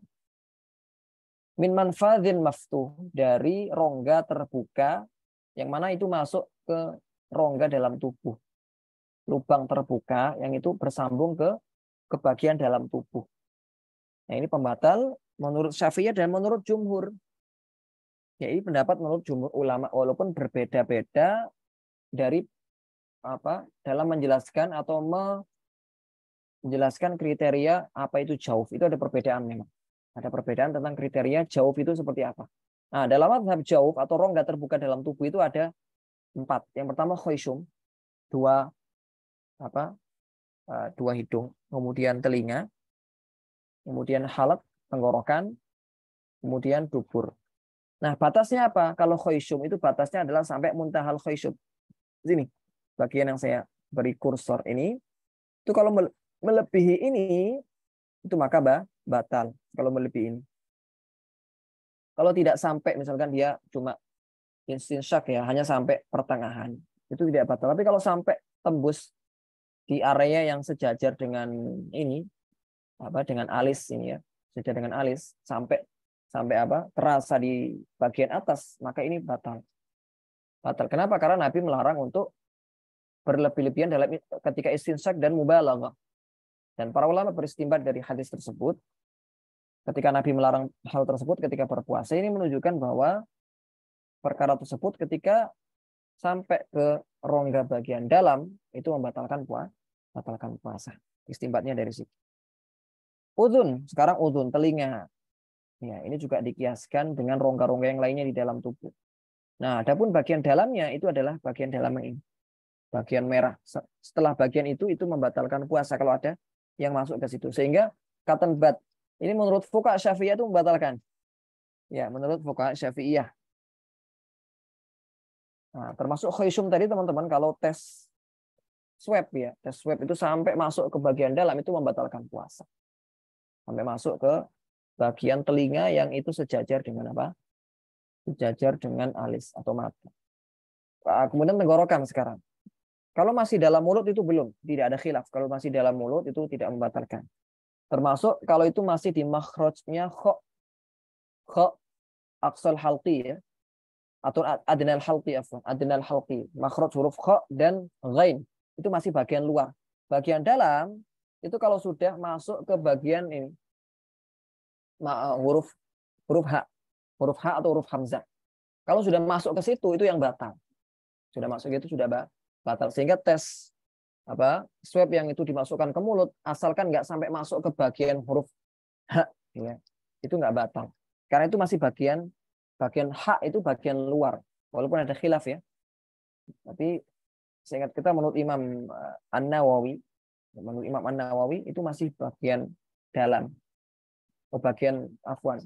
Min manfadhin maftuh. Dari rongga terbuka. Yang mana itu masuk ke rongga dalam tubuh. Lubang terbuka yang itu bersambung ke kebagian dalam tubuh. Nah, ini pembatal menurut Syafi'iyah dan menurut jumhur. Ya, pendapat menurut jumhur ulama walaupun berbeda-beda dari apa dalam menjelaskan atau menjelaskan kriteria apa itu jauh. Itu ada perbedaan memang. Ada perbedaan tentang kriteria jauh itu seperti apa. Nah, dalam tahap jauh atau rongga terbuka dalam tubuh itu ada empat. Yang pertama khoisum, dua apa? Eh, dua hidung, kemudian telinga, kemudian halat tenggorokan, kemudian dubur. Nah, batasnya apa? Kalau khoisum itu batasnya adalah sampai muntahal khoisyum. Sini, bagian yang saya beri kursor ini. Itu kalau melebihi ini, itu maka batal kalau melebihi ini. Kalau tidak sampai, misalkan dia cuma syak ya, hanya sampai pertengahan. Itu tidak batal. Tapi kalau sampai tembus di area yang sejajar dengan ini, apa dengan alis ini ya, sejajar dengan alis sampai sampai apa terasa di bagian atas maka ini batal batal kenapa karena Nabi melarang untuk berlebih-lebihan dalam ketika istinsak dan mubalaghah dan para ulama beristimbat dari hadis tersebut ketika Nabi melarang hal tersebut ketika berpuasa ini menunjukkan bahwa perkara tersebut ketika sampai ke rongga bagian dalam itu membatalkan puasa, batalkan puasa. Istimbatnya dari situ. Udun, sekarang udun, telinga. Ya, ini juga dikiaskan dengan rongga-rongga yang lainnya di dalam tubuh. Nah, adapun bagian dalamnya itu adalah bagian dalam ini. Bagian merah. Setelah bagian itu itu membatalkan puasa kalau ada yang masuk ke situ. Sehingga cotton bud ini menurut fuqa Syafi'iyah itu membatalkan. Ya, menurut fuqa Syafi'iyah. Nah, termasuk khaisum tadi teman-teman kalau tes swab ya, tes swab itu sampai masuk ke bagian dalam itu membatalkan puasa sampai masuk ke bagian telinga yang itu sejajar dengan apa? Sejajar dengan alis atau mata. Nah, kemudian tenggorokan sekarang. Kalau masih dalam mulut itu belum, tidak ada khilaf. Kalau masih dalam mulut itu tidak membatalkan. Termasuk kalau itu masih di makhrajnya khok khok aksal halqi ya, atau adenal halqi afwan, adenal halqi, makhraj huruf dan ghain. Itu masih bagian luar. Bagian dalam itu kalau sudah masuk ke bagian ini eh, huruf huruf H, huruf H atau huruf hamzah. Kalau sudah masuk ke situ itu yang batal. Sudah masuk itu sudah batal sehingga tes apa swab yang itu dimasukkan ke mulut asalkan nggak sampai masuk ke bagian huruf H gitu ya, itu nggak batal. Karena itu masih bagian bagian H itu bagian luar walaupun ada khilaf ya. Tapi seingat kita menurut Imam eh, An-Nawawi menurut Imam An Nawawi itu masih bagian dalam, oh, bagian afwan.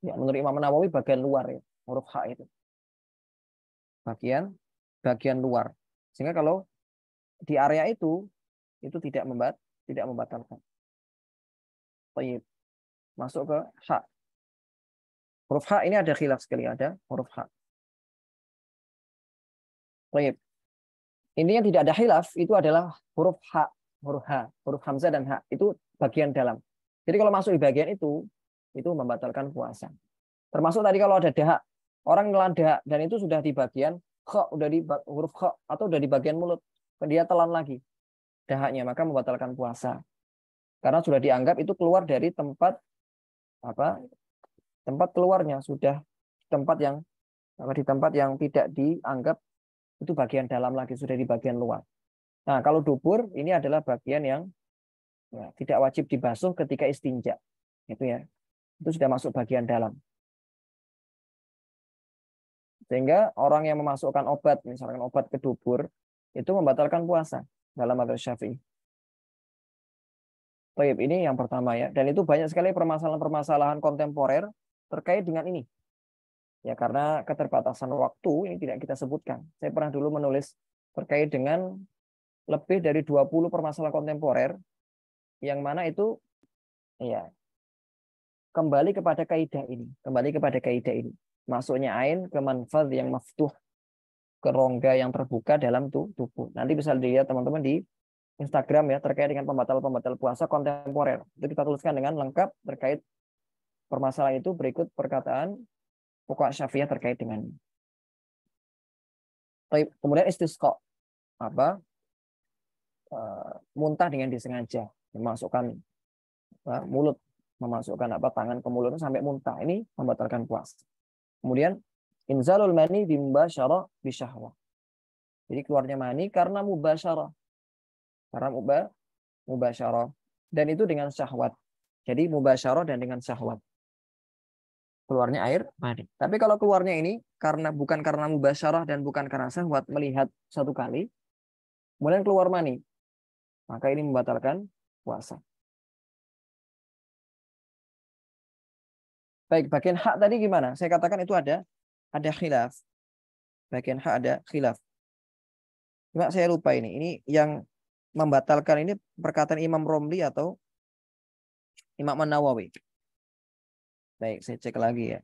Ya, menurut Imam An Nawawi bagian luar ya, huruf H itu. Bagian bagian luar. Sehingga kalau di area itu itu tidak membat tidak membatalkan. Tayyib. Masuk ke H. Huruf H ini ada khilaf sekali ada huruf H. Tayyib. yang tidak ada khilaf itu adalah huruf H huruf H, huruf Hamzah dan H itu bagian dalam. Jadi kalau masuk di bagian itu, itu membatalkan puasa. Termasuk tadi kalau ada dahak, orang ngelan dahak dan itu sudah di bagian kh, udah di huruf kh atau udah di bagian mulut, dia telan lagi dahaknya, maka membatalkan puasa. Karena sudah dianggap itu keluar dari tempat apa? Tempat keluarnya sudah tempat yang apa di tempat yang tidak dianggap itu bagian dalam lagi sudah di bagian luar. Nah, kalau dubur ini adalah bagian yang ya, tidak wajib dibasuh ketika istinja. Itu ya. Itu sudah masuk bagian dalam. Sehingga orang yang memasukkan obat, misalkan obat ke dubur, itu membatalkan puasa dalam madzhab Syafi'i. Baik, ini yang pertama ya. Dan itu banyak sekali permasalahan-permasalahan kontemporer terkait dengan ini. Ya karena keterbatasan waktu ini tidak kita sebutkan. Saya pernah dulu menulis terkait dengan lebih dari 20 permasalahan kontemporer yang mana itu ya kembali kepada kaidah ini, kembali kepada kaidah ini. Masuknya ain ke manfaat yang maftuh ke rongga yang terbuka dalam tubuh. Nanti bisa dilihat teman-teman di Instagram ya terkait dengan pembatal-pembatal puasa kontemporer. Itu kita tuliskan dengan lengkap terkait permasalahan itu berikut perkataan pokok syafi'ah terkait dengan. Kemudian istisqa apa Eh, muntah dengan disengaja memasukkan eh, mulut memasukkan apa tangan ke mulut sampai muntah ini membatalkan puasa kemudian inzalul mani bimbasyara bisyahwa jadi keluarnya mani karena mubasyara karena muba mubasyara dan itu dengan syahwat jadi mubasyara dan dengan syahwat keluarnya air mani tapi kalau keluarnya ini karena bukan karena mubasyara dan bukan karena syahwat melihat satu kali kemudian keluar mani maka ini membatalkan puasa. Baik, bagian hak tadi gimana? Saya katakan itu ada ada khilaf. Bagian hak ada khilaf. Cuma saya lupa ini. Ini yang membatalkan ini perkataan Imam Romli atau Imam Nawawi. Baik, saya cek lagi ya.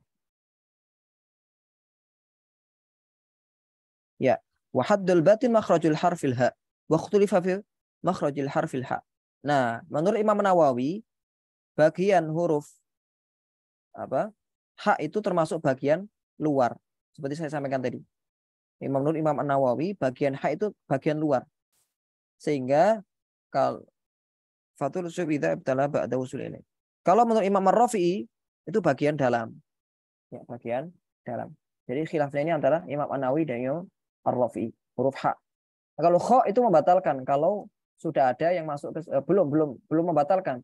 Ya, wahadul batin makhrajul harfil ha. Waktu fi makhrajil harfil ha. Nah, menurut Imam Nawawi, bagian huruf apa? Hak itu termasuk bagian luar. Seperti saya sampaikan tadi. Imam Nur Imam Nawawi, bagian hak itu bagian luar. Sehingga kalau fatul subida ibtala ba'da usul ini. Kalau menurut Imam Rafi'i itu bagian dalam. Ya, bagian dalam. Jadi khilafnya ini antara Imam An-Nawawi dan Imam Ar-Rafi'i, huruf hak. Nah, kalau kho itu membatalkan kalau sudah ada yang masuk ke eh, belum belum belum membatalkan.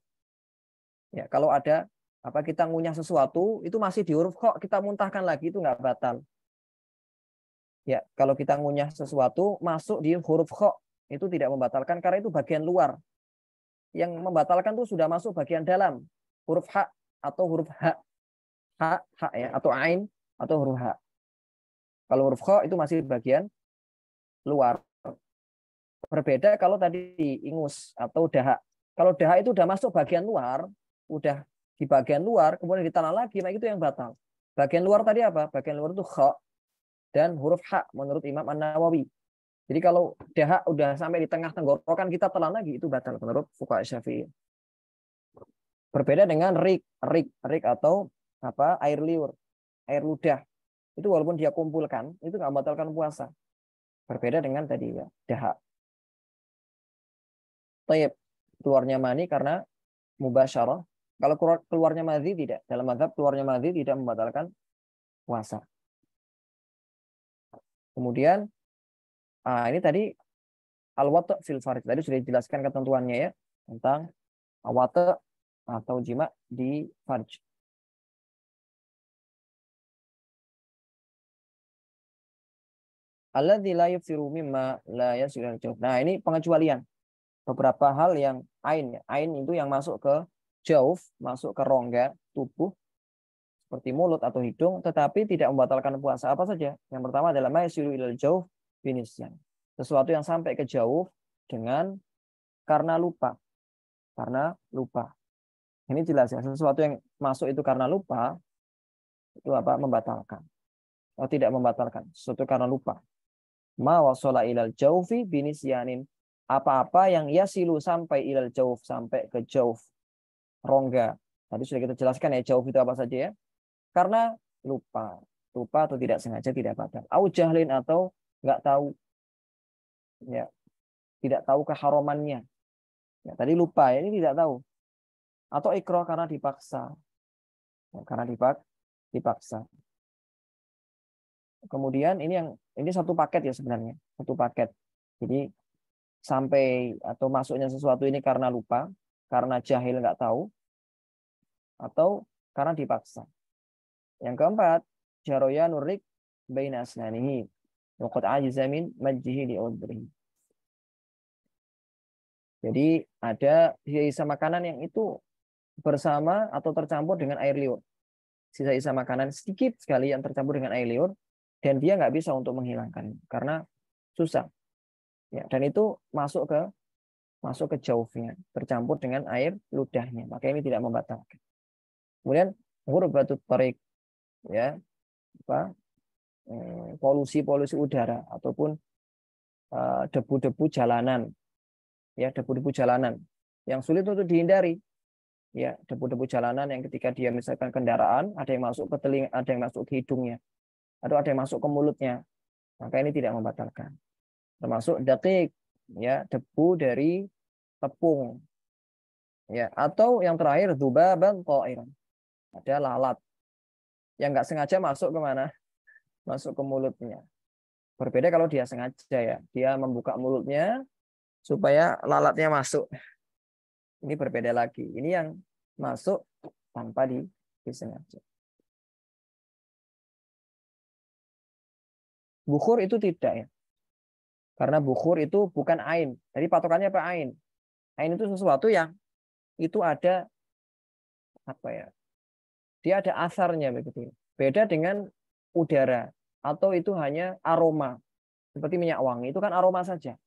Ya, kalau ada apa kita ngunyah sesuatu itu masih di huruf kok kita muntahkan lagi itu nggak batal. Ya, kalau kita ngunyah sesuatu masuk di huruf kok itu tidak membatalkan karena itu bagian luar. Yang membatalkan itu sudah masuk bagian dalam huruf hak atau huruf hak hak ha ya, atau ain atau huruf hak Kalau huruf kok itu masih bagian luar. Berbeda kalau tadi ingus atau dahak. Kalau dahak itu udah masuk bagian luar, udah di bagian luar, kemudian ditanam lagi, maka nah itu yang batal. Bagian luar tadi apa? Bagian luar itu khok dan huruf h menurut Imam An-Nawawi. Jadi kalau dahak udah sampai di tengah tenggorokan kita telan lagi itu batal menurut fuqaha Syafi'i. Berbeda dengan rik, rik, rik atau apa air liur, air ludah. Itu walaupun dia kumpulkan, itu nggak batalkan puasa. Berbeda dengan tadi ya, dahak. Tayyib, keluarnya mani karena mubasyarah. Kalau keluarnya madhi tidak. Dalam mazhab keluarnya madhi tidak membatalkan puasa. Kemudian ah, ini tadi al-wata fil farid. Tadi sudah dijelaskan ketentuannya ya tentang wata atau jima di farj. Allah la yufsiru mimma la yasiru Nah, ini pengecualian beberapa hal yang ain ya. Ain itu yang masuk ke jauh, masuk ke rongga tubuh seperti mulut atau hidung tetapi tidak membatalkan puasa apa saja. Yang pertama adalah maisiru ilal jauh binisyan. Sesuatu yang sampai ke jauh dengan karena lupa. Karena lupa. Ini jelas ya, sesuatu yang masuk itu karena lupa itu apa? membatalkan. Atau tidak membatalkan, sesuatu karena lupa ma wasola ilal jaufi binisyanin apa-apa yang ia ya silu sampai ilal jauh sampai ke jauh rongga. Tadi sudah kita jelaskan ya jauh itu apa saja ya. Karena lupa, lupa atau tidak sengaja tidak padam. Au jahlin atau nggak tahu. Ya. Tidak tahu keharumannya. Ya, tadi lupa ya, ini tidak tahu. Atau ikro karena dipaksa. Ya, karena dipak dipaksa. Kemudian ini yang ini satu paket ya sebenarnya, satu paket. Jadi sampai atau masuknya sesuatu ini karena lupa, karena jahil nggak tahu, atau karena dipaksa. Yang keempat, jaroya nurik baina asnanihi wa ajizamin majjihi liudri. Jadi ada sisa makanan yang itu bersama atau tercampur dengan air liur. Sisa-sisa makanan sedikit sekali yang tercampur dengan air liur dan dia nggak bisa untuk menghilangkan karena susah ya dan itu masuk ke masuk ke jaufnya bercampur dengan air ludahnya maka ini tidak membatalkan kemudian batu tarik ya apa eh, polusi-polusi udara ataupun eh, debu-debu jalanan ya debu-debu jalanan yang sulit untuk dihindari ya debu-debu jalanan yang ketika dia misalkan kendaraan ada yang masuk ke telinga ada yang masuk ke hidungnya atau ada yang masuk ke mulutnya maka ini tidak membatalkan termasuk detik ya debu dari tepung ya atau yang terakhir dzubaban ta'iran ada lalat yang nggak sengaja masuk kemana masuk ke mulutnya berbeda kalau dia sengaja ya dia membuka mulutnya supaya lalatnya masuk ini berbeda lagi ini yang masuk tanpa di, disengaja bukhur itu tidak ya karena bukhur itu bukan ain. Jadi patokannya apa ain? Ain itu sesuatu yang itu ada apa ya? Dia ada asarnya begitu. Beda dengan udara atau itu hanya aroma seperti minyak wangi itu kan aroma saja.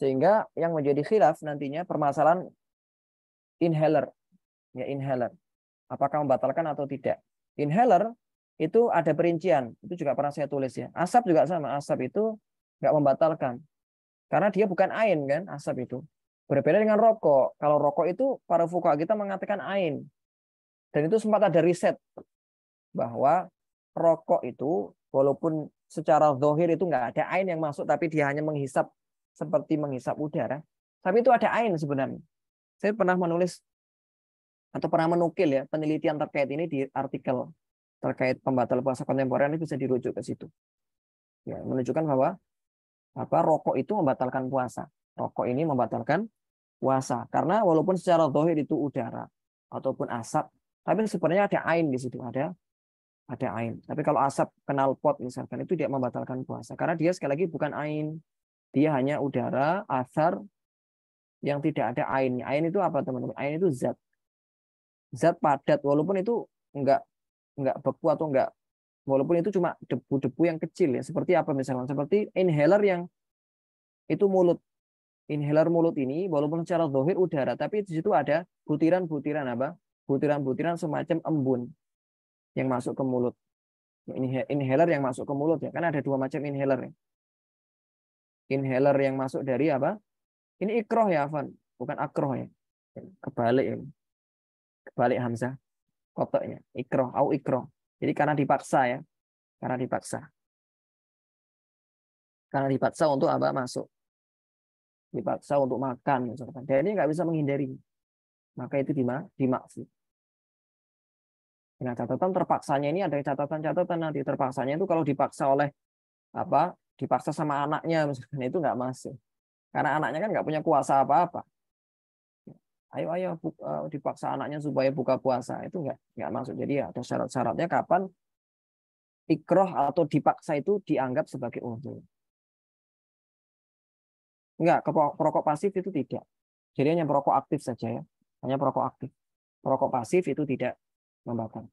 Sehingga yang menjadi khilaf nantinya permasalahan inhaler. Ya inhaler. Apakah membatalkan atau tidak? Inhaler itu ada perincian, itu juga pernah saya tulis ya. Asap juga sama, asap itu nggak membatalkan karena dia bukan ain kan asap itu berbeda dengan rokok kalau rokok itu para fuka kita mengatakan ain dan itu sempat ada riset bahwa rokok itu walaupun secara zohir itu nggak ada ain yang masuk tapi dia hanya menghisap seperti menghisap udara tapi itu ada ain sebenarnya saya pernah menulis atau pernah menukil ya penelitian terkait ini di artikel terkait pembatal puasa kontemporer ini bisa dirujuk ke situ ya, menunjukkan bahwa apa rokok itu membatalkan puasa. Rokok ini membatalkan puasa karena walaupun secara zahir itu udara ataupun asap, tapi sebenarnya ada ain di situ, ada ada ain. Tapi kalau asap kenal pot misalkan itu tidak membatalkan puasa karena dia sekali lagi bukan ain. Dia hanya udara, asar yang tidak ada ainnya. Ain itu apa teman-teman? Ain itu zat. Zat padat walaupun itu enggak enggak beku atau enggak walaupun itu cuma debu-debu yang kecil ya seperti apa misalnya seperti inhaler yang itu mulut inhaler mulut ini walaupun secara zahir udara tapi di situ ada butiran-butiran apa butiran-butiran semacam embun yang masuk ke mulut Ini inhaler yang masuk ke mulut ya kan ada dua macam inhaler ya. inhaler yang masuk dari apa ini ikroh ya Afan bukan akroh ya kebalik ya kebalik Hamzah kotaknya ikroh au ikroh jadi karena dipaksa ya, karena dipaksa. Karena dipaksa untuk apa masuk? Dipaksa untuk makan misalkan. Dan ini nggak bisa menghindari. Maka itu dimaksi. Nah catatan terpaksanya ini ada catatan-catatan nanti terpaksanya itu kalau dipaksa oleh apa? Dipaksa sama anaknya misalkan itu nggak masuk. Karena anaknya kan nggak punya kuasa apa-apa ayo ayo buka, eh, dipaksa anaknya supaya buka puasa itu nggak nggak masuk jadi ya ada syarat-syaratnya kapan ikroh atau dipaksa itu dianggap sebagai uzur Enggak, perokok pasif itu tidak. Jadi hanya perokok aktif saja ya. Hanya perokok aktif. Perokok pasif itu tidak membatalkan.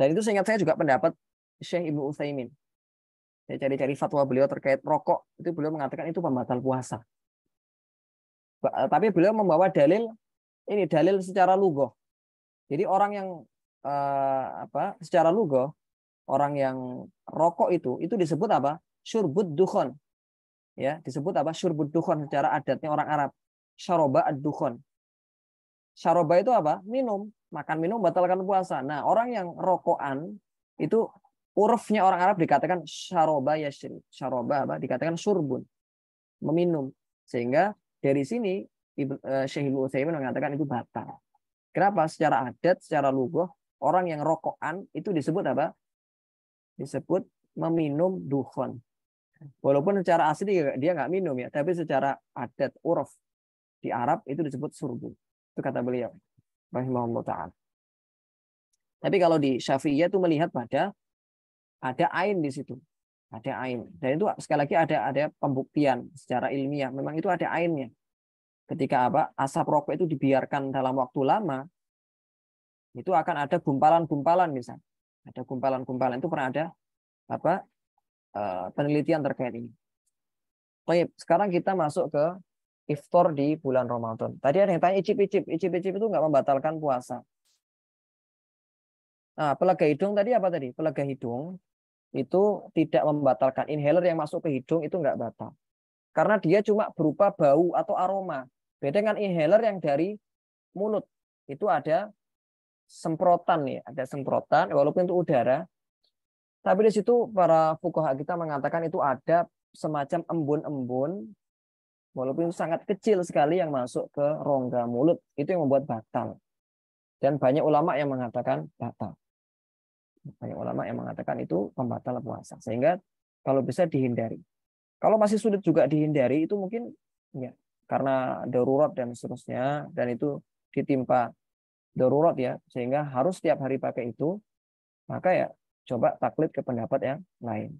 Dan itu seingat saya juga pendapat Syekh Ibnu Utsaimin saya cari-cari fatwa beliau terkait rokok itu beliau mengatakan itu pembatal puasa eh, tapi beliau membawa dalil ini dalil secara lugo jadi orang yang eh, apa secara lugo orang yang rokok itu itu disebut apa syurbud dukhon ya disebut apa syurbud dukhon secara adatnya orang Arab syaroba ad dukhon syaroba itu apa minum makan minum batalkan puasa nah orang yang rokokan itu urufnya orang Arab dikatakan syaroba ya Syaroba apa? Dikatakan surbun. Meminum. Sehingga dari sini eh, Syekhul Utsaimin mengatakan itu batal. Kenapa? Secara adat, secara lugoh, orang yang rokokan itu disebut apa? Disebut meminum duhon. Walaupun secara asli dia nggak minum ya, tapi secara adat uruf di Arab itu disebut surbun. Itu kata beliau. Rahimahullah ta'ala. Tapi kalau di Syafi'iyah itu melihat pada ada ain di situ. Ada ain. Dan itu sekali lagi ada ada pembuktian secara ilmiah. Memang itu ada ainnya. Ketika apa asap rokok itu dibiarkan dalam waktu lama, itu akan ada gumpalan-gumpalan misalnya. Ada gumpalan-gumpalan itu pernah ada apa eh, penelitian terkait ini. Baik, sekarang kita masuk ke iftar di bulan Ramadan. Tadi ada yang tanya icip-icip. Icip-icip itu nggak membatalkan puasa. Nah, pelega hidung tadi apa tadi? Pelega hidung itu tidak membatalkan inhaler yang masuk ke hidung itu nggak batal. Karena dia cuma berupa bau atau aroma. Beda dengan inhaler yang dari mulut. Itu ada semprotan ya, ada semprotan walaupun itu udara. Tapi di situ para fukoha kita mengatakan itu ada semacam embun-embun walaupun itu sangat kecil sekali yang masuk ke rongga mulut itu yang membuat batal. Dan banyak ulama yang mengatakan batal. Banyak ulama yang mengatakan itu pembatal puasa. Sehingga kalau bisa dihindari. Kalau masih sulit juga dihindari itu mungkin ya karena darurat dan seterusnya dan itu ditimpa darurat ya sehingga harus setiap hari pakai itu maka ya coba taklid ke pendapat yang lain.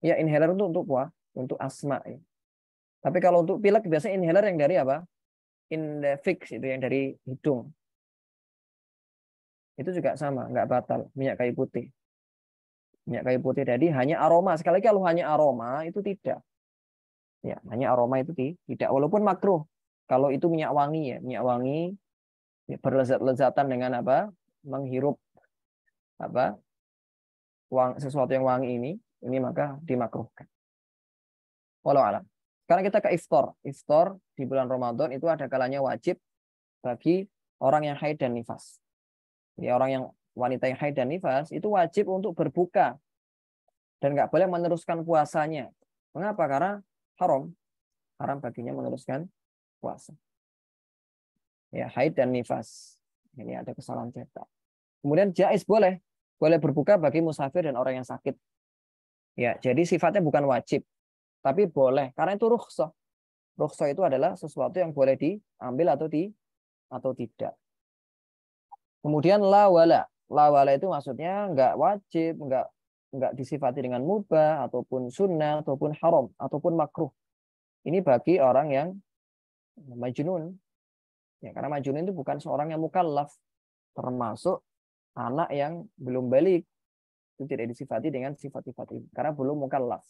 Ya inhaler itu untuk puah, untuk asma ya. Tapi kalau untuk pilek biasanya inhaler yang dari apa? fix itu yang dari hidung itu juga sama, nggak batal minyak kayu putih. Minyak kayu putih tadi hanya aroma. Sekali lagi kalau hanya aroma itu tidak. Ya, hanya aroma itu tidak. Walaupun makruh. Kalau itu minyak wangi ya, minyak wangi ya, berlezat-lezatan dengan apa? Menghirup apa? Wang, sesuatu yang wangi ini, ini maka dimakruhkan. Walau alam. karena kita ke iftar. Iftar di bulan Ramadan itu ada kalanya wajib bagi orang yang haid dan nifas ya orang yang wanita yang haid dan nifas itu wajib untuk berbuka dan nggak boleh meneruskan puasanya. Mengapa? Karena haram, haram baginya meneruskan puasa. Ya haid dan nifas. Ini ada kesalahan cetak. Kemudian jais boleh, boleh berbuka bagi musafir dan orang yang sakit. Ya, jadi sifatnya bukan wajib, tapi boleh karena itu rukhsah. Rukhsah itu adalah sesuatu yang boleh diambil atau di atau tidak. Kemudian la wala. La wala itu maksudnya enggak wajib, enggak nggak disifati dengan mubah ataupun sunnah ataupun haram ataupun makruh. Ini bagi orang yang majnun. Ya, karena majnun itu bukan seorang yang mukallaf, termasuk anak yang belum balik. Itu tidak disifati dengan sifat-sifat ini karena belum mukallaf.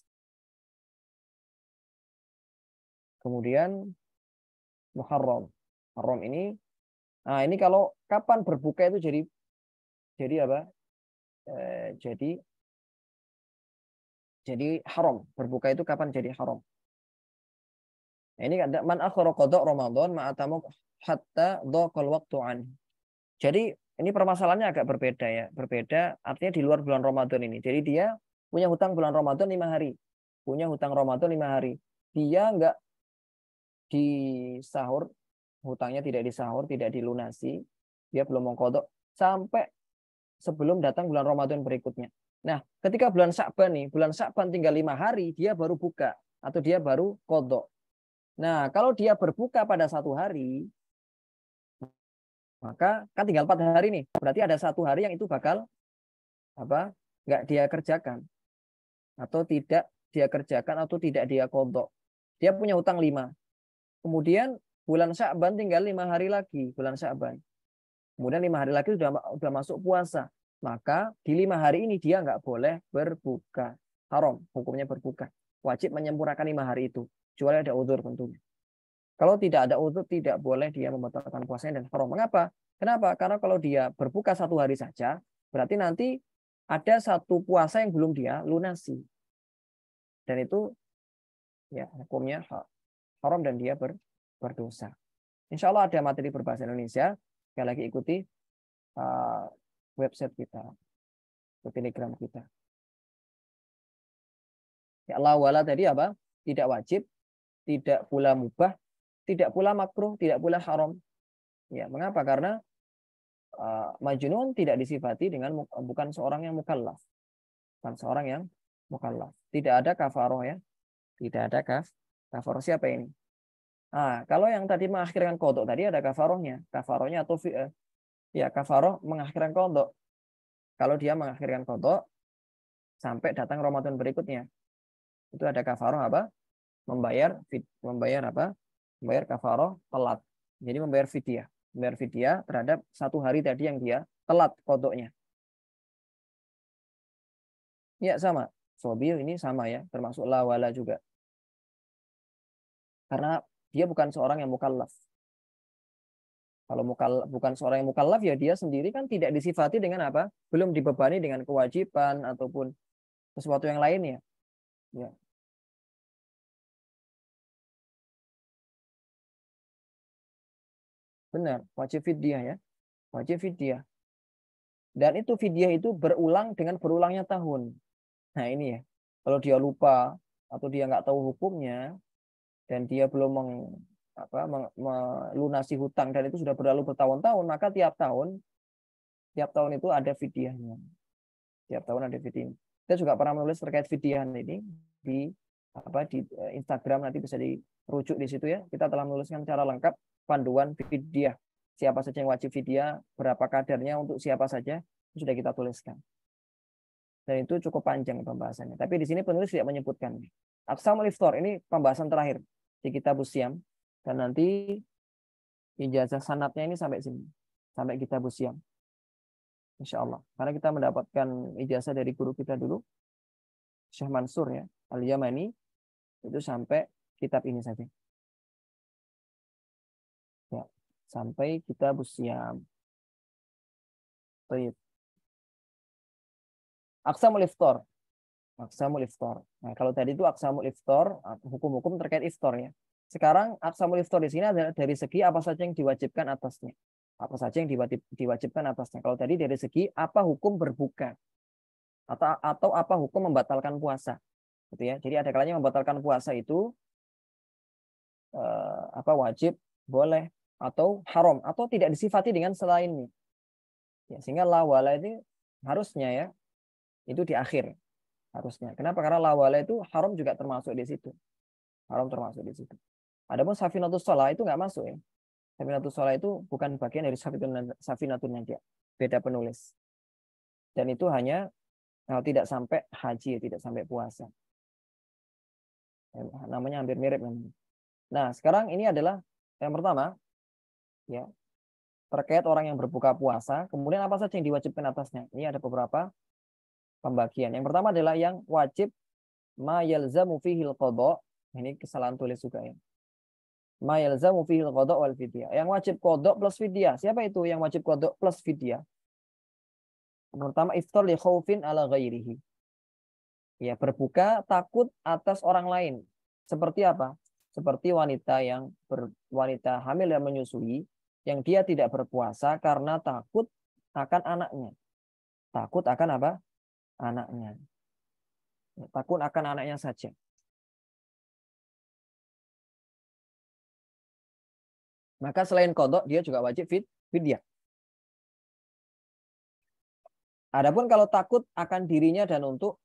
Kemudian muharram. Haram ini Nah, ini kalau kapan berbuka itu jadi jadi apa? Eh, jadi jadi haram. Berbuka itu kapan jadi haram? Nah, ini kan man akhara qada Ramadan atamu hatta dhaqal waqtu an. Jadi ini permasalahannya agak berbeda ya. Berbeda artinya di luar bulan Ramadan ini. Jadi dia punya hutang bulan Ramadan lima hari. Punya hutang Ramadan lima hari. Dia nggak di sahur hutangnya tidak disahur, tidak dilunasi, dia belum mengkodok sampai sebelum datang bulan Ramadan berikutnya. Nah, ketika bulan Syakban nih, bulan Syakban tinggal lima hari, dia baru buka atau dia baru kodok. Nah, kalau dia berbuka pada satu hari, maka kan tinggal empat hari nih. Berarti ada satu hari yang itu bakal apa? Nggak dia kerjakan atau tidak dia kerjakan atau tidak dia kodok. Dia punya hutang lima. Kemudian bulan Sya'ban tinggal lima hari lagi bulan Sya'ban. Kemudian lima hari lagi sudah sudah masuk puasa. Maka di lima hari ini dia nggak boleh berbuka. Haram hukumnya berbuka. Wajib menyempurnakan lima hari itu. Kecuali ada uzur tentunya. Kalau tidak ada uzur tidak boleh dia membatalkan puasanya dan haram. Mengapa? Kenapa? Karena kalau dia berbuka satu hari saja, berarti nanti ada satu puasa yang belum dia lunasi. Dan itu ya hukumnya haram dan dia ber, berdosa. Insya Allah ada materi berbahasa Indonesia. Sekali lagi ikuti uh, website kita, ke telegram kita. Ya Allah wala tadi apa? Tidak wajib, tidak pula mubah, tidak pula makruh, tidak pula haram. Ya, mengapa? Karena uh, majnun tidak disifati dengan bukan seorang yang mukallaf. Bukan seorang yang mukallaf. Tidak ada kafaroh ya. Tidak ada kaf kafaroh siapa ini? Nah, kalau yang tadi mengakhirkan kodok tadi ada kafarohnya. Kafarohnya atau eh, Ya, kafaroh mengakhirkan kodok. Kalau dia mengakhirkan kodok, sampai datang Ramadan berikutnya. Itu ada kafaroh apa? Membayar membayar apa? Membayar kafaroh telat. Jadi membayar fidyah. Membayar fidyah terhadap satu hari tadi yang dia telat kodoknya. Ya, sama. Sobil ini sama ya, termasuk lawala juga. Karena dia bukan seorang yang mukallaf. Kalau mukallaf, bukan seorang yang mukallaf ya dia sendiri kan tidak disifati dengan apa? Belum dibebani dengan kewajiban ataupun sesuatu yang lainnya. Ya. Benar, wajib fidyah ya. Wajib fidyah. Dan itu fidyah itu berulang dengan berulangnya tahun. Nah ini ya. Kalau dia lupa atau dia nggak tahu hukumnya, dan dia belum meng, apa, melunasi hutang dan itu sudah berlalu bertahun-tahun, maka tiap tahun tiap tahun itu ada fidyahnya. Tiap tahun ada fidyah. Kita juga pernah menulis terkait fidyah ini di apa di eh, Instagram nanti bisa dirujuk di situ ya. Kita telah menuliskan cara lengkap panduan fidyah. Siapa saja yang wajib fidyah, berapa kadarnya untuk siapa saja sudah kita tuliskan. Dan itu cukup panjang pembahasannya. Tapi di sini penulis tidak menyebutkan. Aksamul iftar ini pembahasan terakhir di kitab Usiam dan nanti ijazah sanatnya ini sampai sini sampai kita Usiam Insya Allah karena kita mendapatkan ijazah dari guru kita dulu Syekh Mansur ya Al Yamani itu sampai kitab ini saja ya sampai kita Usiam Baik. Aksamul iftar Aksamul iftar. Nah, kalau tadi itu aksamul iftar, ah, hukum-hukum terkait iftar ya. Sekarang aksamul iftar di sini adalah dari segi apa saja yang diwajibkan atasnya. Apa saja yang diwajibkan atasnya. Kalau tadi dari segi apa hukum berbuka. Atau, atau apa hukum membatalkan puasa. Gitu ya. Jadi ada kalanya membatalkan puasa itu eh, apa wajib, boleh, atau haram, atau tidak disifati dengan selainnya. Ya, sehingga lawala itu harusnya ya, itu di akhir harusnya. Kenapa? Karena lawala itu haram juga termasuk di situ. Haram termasuk di situ. Adapun safinatus sholat itu nggak masuk ya. Safinatus sholat itu bukan bagian dari safinatun najah. Beda penulis. Dan itu hanya kalau tidak sampai haji, tidak sampai puasa. Ya, namanya hampir mirip Memang. Nah, sekarang ini adalah yang pertama ya terkait orang yang berbuka puasa, kemudian apa saja yang diwajibkan atasnya? Ini ada beberapa pembagian. Yang pertama adalah yang wajib ma yalzamu fihil qada. Ini kesalahan tulis juga ya. Ma yalzamu fihil qada wal fidyah. Yang wajib qada plus fidyah. Siapa itu yang wajib qada plus fidyah? Pertama iftar li khaufin ala ghairihi. Ya, berbuka takut atas orang lain. Seperti apa? Seperti wanita yang ber, wanita hamil dan menyusui yang dia tidak berpuasa karena takut akan anaknya. Takut akan apa? anaknya. Ya, takut akan anaknya saja. Maka selain kodok, dia juga wajib fit, dia Adapun kalau takut akan dirinya dan untuk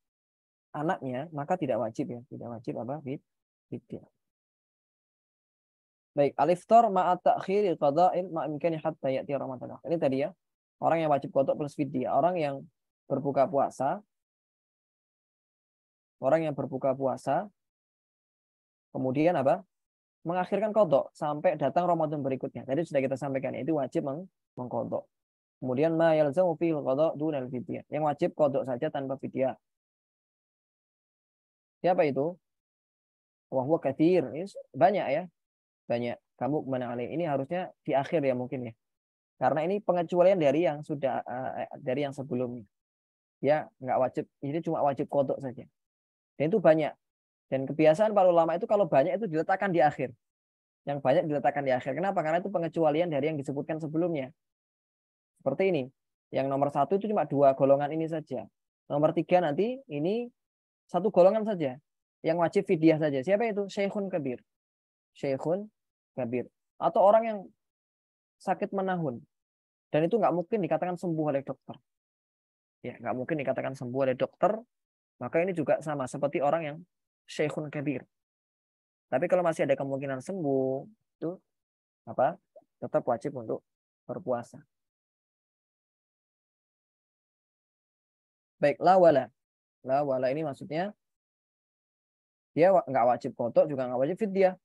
anaknya, maka tidak wajib ya, tidak wajib apa fit-fit dia Baik, alif tor ma'at takhir ma imkani hatta ya'ti ramadan. Ini tadi ya, orang yang wajib kodok plus dia orang yang berbuka puasa, orang yang berbuka puasa, kemudian apa? Mengakhirkan kodok sampai datang Ramadan berikutnya. Tadi sudah kita sampaikan, itu wajib meng mengkodok. Kemudian ma fil kodok dunal Yang wajib kodok saja tanpa fitia Siapa itu? Wahwa kathir. Banyak ya. Banyak. Kamu mana alih. Ini harusnya di akhir ya mungkin ya. Karena ini pengecualian dari yang sudah eh, eh, dari yang sebelumnya ya nggak wajib ini cuma wajib kodok saja dan itu banyak dan kebiasaan para ulama itu kalau banyak itu diletakkan di akhir yang banyak diletakkan di akhir kenapa karena itu pengecualian dari yang disebutkan sebelumnya seperti ini yang nomor satu itu cuma dua golongan ini saja nomor tiga nanti ini satu golongan saja yang wajib fidyah saja siapa itu syekhun kabir syekhun kabir atau orang yang sakit menahun dan itu nggak mungkin dikatakan sembuh oleh dokter ya nggak mungkin dikatakan sembuh oleh dokter maka ini juga sama seperti orang yang syekhun kabir tapi kalau masih ada kemungkinan sembuh itu apa tetap wajib untuk berpuasa baik lawala wala ini maksudnya dia nggak wajib kodok juga nggak wajib dia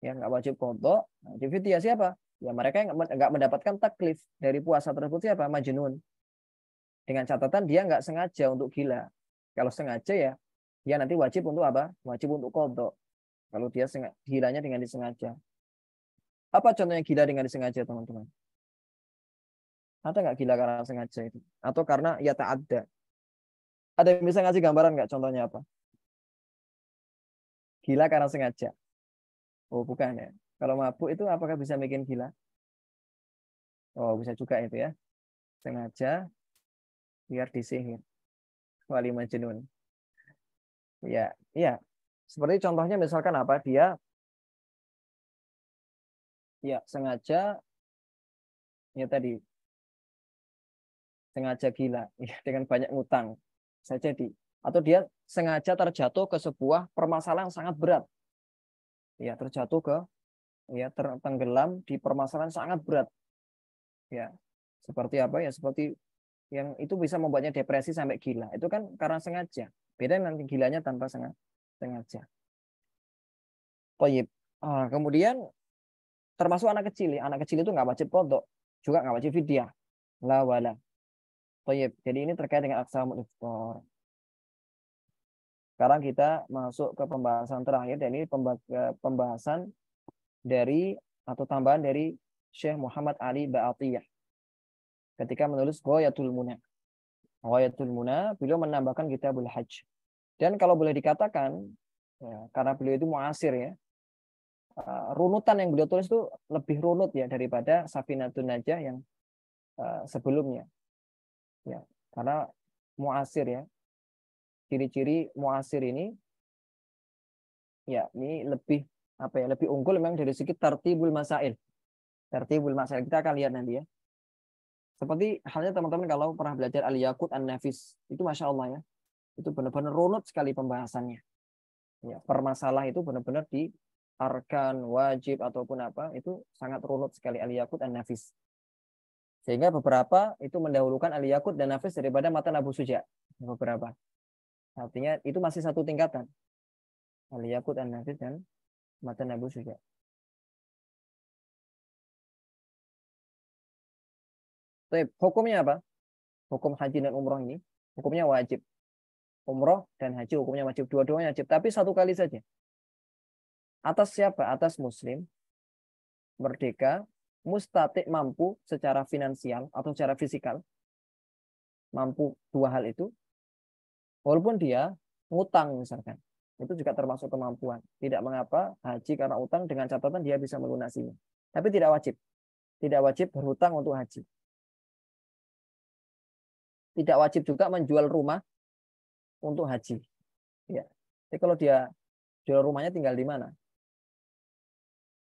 ya nggak wajib kodok wajib dia siapa ya mereka yang nggak mendapatkan taklif dari puasa tersebut siapa majnun dengan catatan dia nggak sengaja untuk gila. Kalau sengaja ya, dia nanti wajib untuk apa? Wajib untuk kodok. Kalau dia gilanya dengan disengaja. Apa contohnya gila dengan disengaja, teman-teman? Ada nggak gila karena sengaja itu? Atau karena ya tak ada? Ada yang bisa ngasih gambaran nggak contohnya apa? Gila karena sengaja. Oh, bukan ya. Kalau mabuk itu apakah bisa bikin gila? Oh, bisa juga itu ya. Sengaja biar disihir wali majnun ya ya seperti contohnya misalkan apa dia ya sengaja ya tadi sengaja gila *laughs* ya dengan banyak utang saya jadi atau dia sengaja terjatuh ke sebuah permasalahan yang sangat berat ya terjatuh ke ya ter, tenggelam di permasalahan sangat berat ya seperti apa ya seperti yang itu bisa membuatnya depresi sampai gila. Itu kan karena sengaja. Beda nanti gilanya tanpa sengaja. Toyib. Ah, kemudian termasuk anak kecil. Ya. Anak kecil itu nggak wajib kodok. Juga nggak wajib vidya. La wala. Toyib. Jadi ini terkait dengan aksa iftar. Sekarang kita masuk ke pembahasan terakhir. Dan ini pembahasan dari atau tambahan dari Syekh Muhammad Ali Ba'atiyah ketika menulis Ghayatul Muna. Ghayatul Muna, beliau menambahkan Kitabul Hajj. Dan kalau boleh dikatakan, ya, karena beliau itu muasir ya, eh, runutan yang beliau tulis itu lebih runut ya daripada Safinatun Najah yang eh, sebelumnya. Ya, karena muasir ya. Ciri-ciri muasir ini ya ini lebih apa ya lebih unggul memang dari segi tertibul masail tertibul masail kita akan lihat nanti ya seperti halnya teman-teman kalau pernah belajar Al-Yakut An-Nafis, itu Masya Allah ya, itu benar-benar runut sekali pembahasannya. Ya, permasalah itu benar-benar di arkan, wajib, ataupun apa, itu sangat runut sekali Al-Yakut An-Nafis. Sehingga beberapa itu mendahulukan Al-Yakut dan Nafis daripada mata Abu Suja. Beberapa. Artinya itu masih satu tingkatan. Al-Yakut An-Nafis dan mata Abu Suja. Tapi hukumnya apa? Hukum haji dan umroh ini hukumnya wajib. Umroh dan haji hukumnya wajib. Dua-duanya wajib. Tapi satu kali saja. Atas siapa? Atas muslim. Merdeka. Mustatik mampu secara finansial atau secara fisikal. Mampu dua hal itu. Walaupun dia ngutang misalkan. Itu juga termasuk kemampuan. Tidak mengapa haji karena utang dengan catatan dia bisa melunasinya. Tapi tidak wajib. Tidak wajib berhutang untuk haji tidak wajib juga menjual rumah untuk haji. Ya. Jadi kalau dia jual rumahnya tinggal di mana?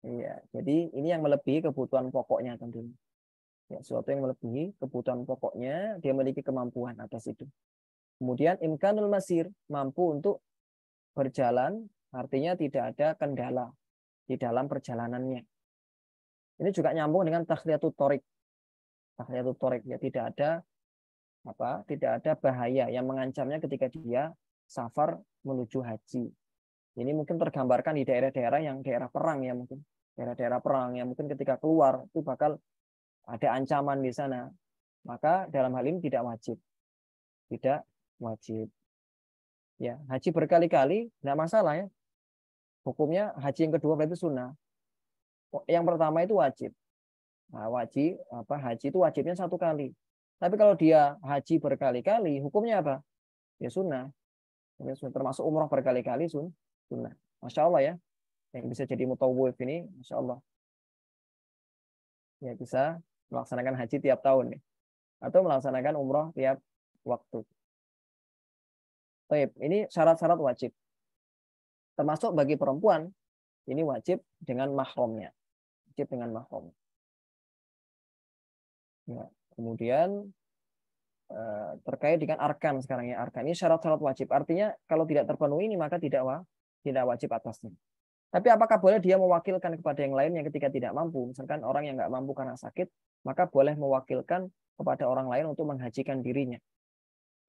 Iya. Jadi ini yang melebihi kebutuhan pokoknya tentunya. Ya, sesuatu yang melebihi kebutuhan pokoknya, dia memiliki kemampuan atas itu. Kemudian imkanul masir, mampu untuk berjalan, artinya tidak ada kendala di dalam perjalanannya. Ini juga nyambung dengan tahliyatut torik. Tahliyatut torik, ya tidak ada apa tidak ada bahaya yang mengancamnya ketika dia safar menuju haji. Ini mungkin tergambarkan di daerah-daerah yang daerah perang ya mungkin. Daerah-daerah perang yang mungkin ketika keluar itu bakal ada ancaman di sana. Maka dalam hal ini tidak wajib. Tidak wajib. Ya, haji berkali-kali tidak masalah ya. Hukumnya haji yang kedua berarti sunnah. Yang pertama itu wajib. Nah, wajib apa haji itu wajibnya satu kali. Tapi kalau dia haji berkali-kali, hukumnya apa? Ya, ya sunnah. Termasuk umroh berkali-kali sun, sunnah. Masya Allah ya. Yang bisa jadi mutawwif ini, Masya Allah. Ya bisa melaksanakan haji tiap tahun. Nih. Atau melaksanakan umroh tiap waktu. Baik, ini syarat-syarat wajib. Termasuk bagi perempuan, ini wajib dengan mahramnya. Wajib dengan mahram. Ya. Kemudian eh, terkait dengan arkan sekarang ya arkan ini syarat-syarat wajib artinya kalau tidak terpenuhi ini maka tidak wa, tidak wajib atasnya tapi apakah boleh dia mewakilkan kepada yang lain yang ketika tidak mampu misalkan orang yang nggak mampu karena sakit maka boleh mewakilkan kepada orang lain untuk menghajikan dirinya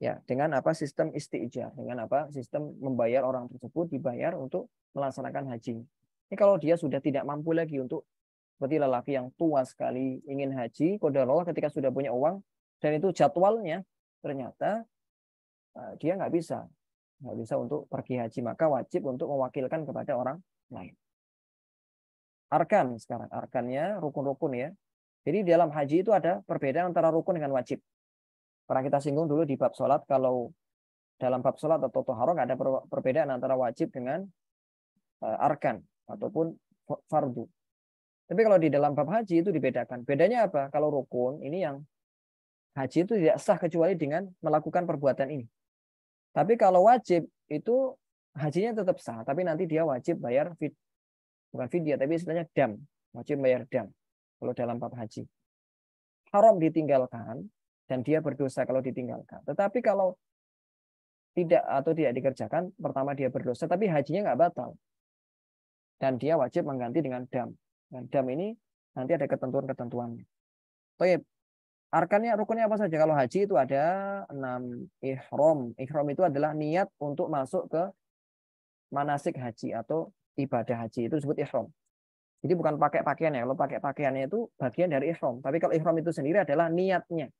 ya dengan apa sistem istiijah dengan apa sistem membayar orang tersebut dibayar untuk melaksanakan haji ini kalau dia sudah tidak mampu lagi untuk seperti lelaki yang tua sekali ingin haji kodarullah ketika sudah punya uang dan itu jadwalnya ternyata eh, dia nggak bisa nggak bisa untuk pergi haji maka wajib untuk mewakilkan kepada orang lain arkan sekarang arkannya rukun-rukun ya jadi dalam haji itu ada perbedaan antara rukun dengan wajib pernah kita singgung dulu di bab sholat kalau dalam bab sholat atau toharo nggak ada perbedaan antara wajib dengan eh, arkan ataupun fardu tapi kalau di dalam bab haji itu dibedakan. Bedanya apa? Kalau rukun ini yang haji itu tidak sah kecuali dengan melakukan perbuatan ini. Tapi kalau wajib itu hajinya tetap sah, tapi nanti dia wajib bayar fit bukan fidyah tapi istilahnya dam, wajib bayar dam kalau dalam bab haji. Haram ditinggalkan dan dia berdosa kalau ditinggalkan. Tetapi kalau tidak atau tidak dikerjakan, pertama dia berdosa, tapi hajinya nggak batal. Dan dia wajib mengganti dengan dam. Dan nah, dam ini nanti ada ketentuan-ketentuannya. Oke, arkannya rukunnya apa saja? Kalau haji itu ada enam ihrom. Ihrom itu adalah niat untuk masuk ke manasik haji atau ibadah haji itu disebut ihrom. Jadi bukan pakai pakaian ya. Kalau pakai pakaiannya itu bagian dari ihrom. Tapi kalau ihrom itu sendiri adalah niatnya.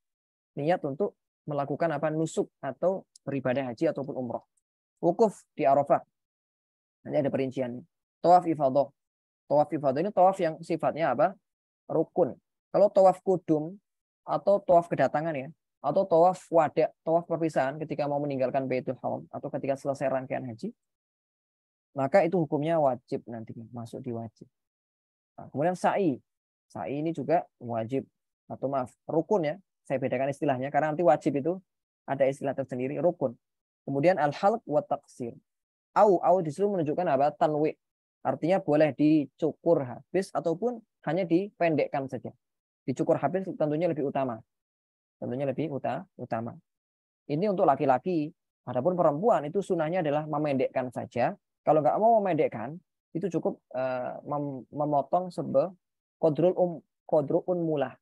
Niat untuk melakukan apa nusuk atau beribadah haji ataupun umroh. Wukuf di Arafah. Nanti ada perinciannya. Tawaf ifadah. Tawaf ifadah ini tawaf yang sifatnya apa? Rukun. Kalau tawaf kudum atau tawaf kedatangan ya, atau tawaf wada, tawaf perpisahan ketika mau meninggalkan Baitul Haram atau ketika selesai rangkaian haji, maka itu hukumnya wajib nanti masuk di wajib. Nah, kemudian sa'i. Sa'i ini juga wajib atau maaf, rukun ya. Saya bedakan istilahnya karena nanti wajib itu ada istilah tersendiri rukun. Kemudian al-halq wa taqsir. Au au disuruh menunjukkan apa? Tanwi. Artinya boleh dicukur habis ataupun hanya dipendekkan saja. Dicukur habis tentunya lebih utama. Tentunya lebih uta utama. Ini untuk laki-laki. Adapun perempuan itu sunahnya adalah memendekkan saja. Kalau nggak mau memendekkan, itu cukup eh, memotong sebe kodrul um kodrul unmulah.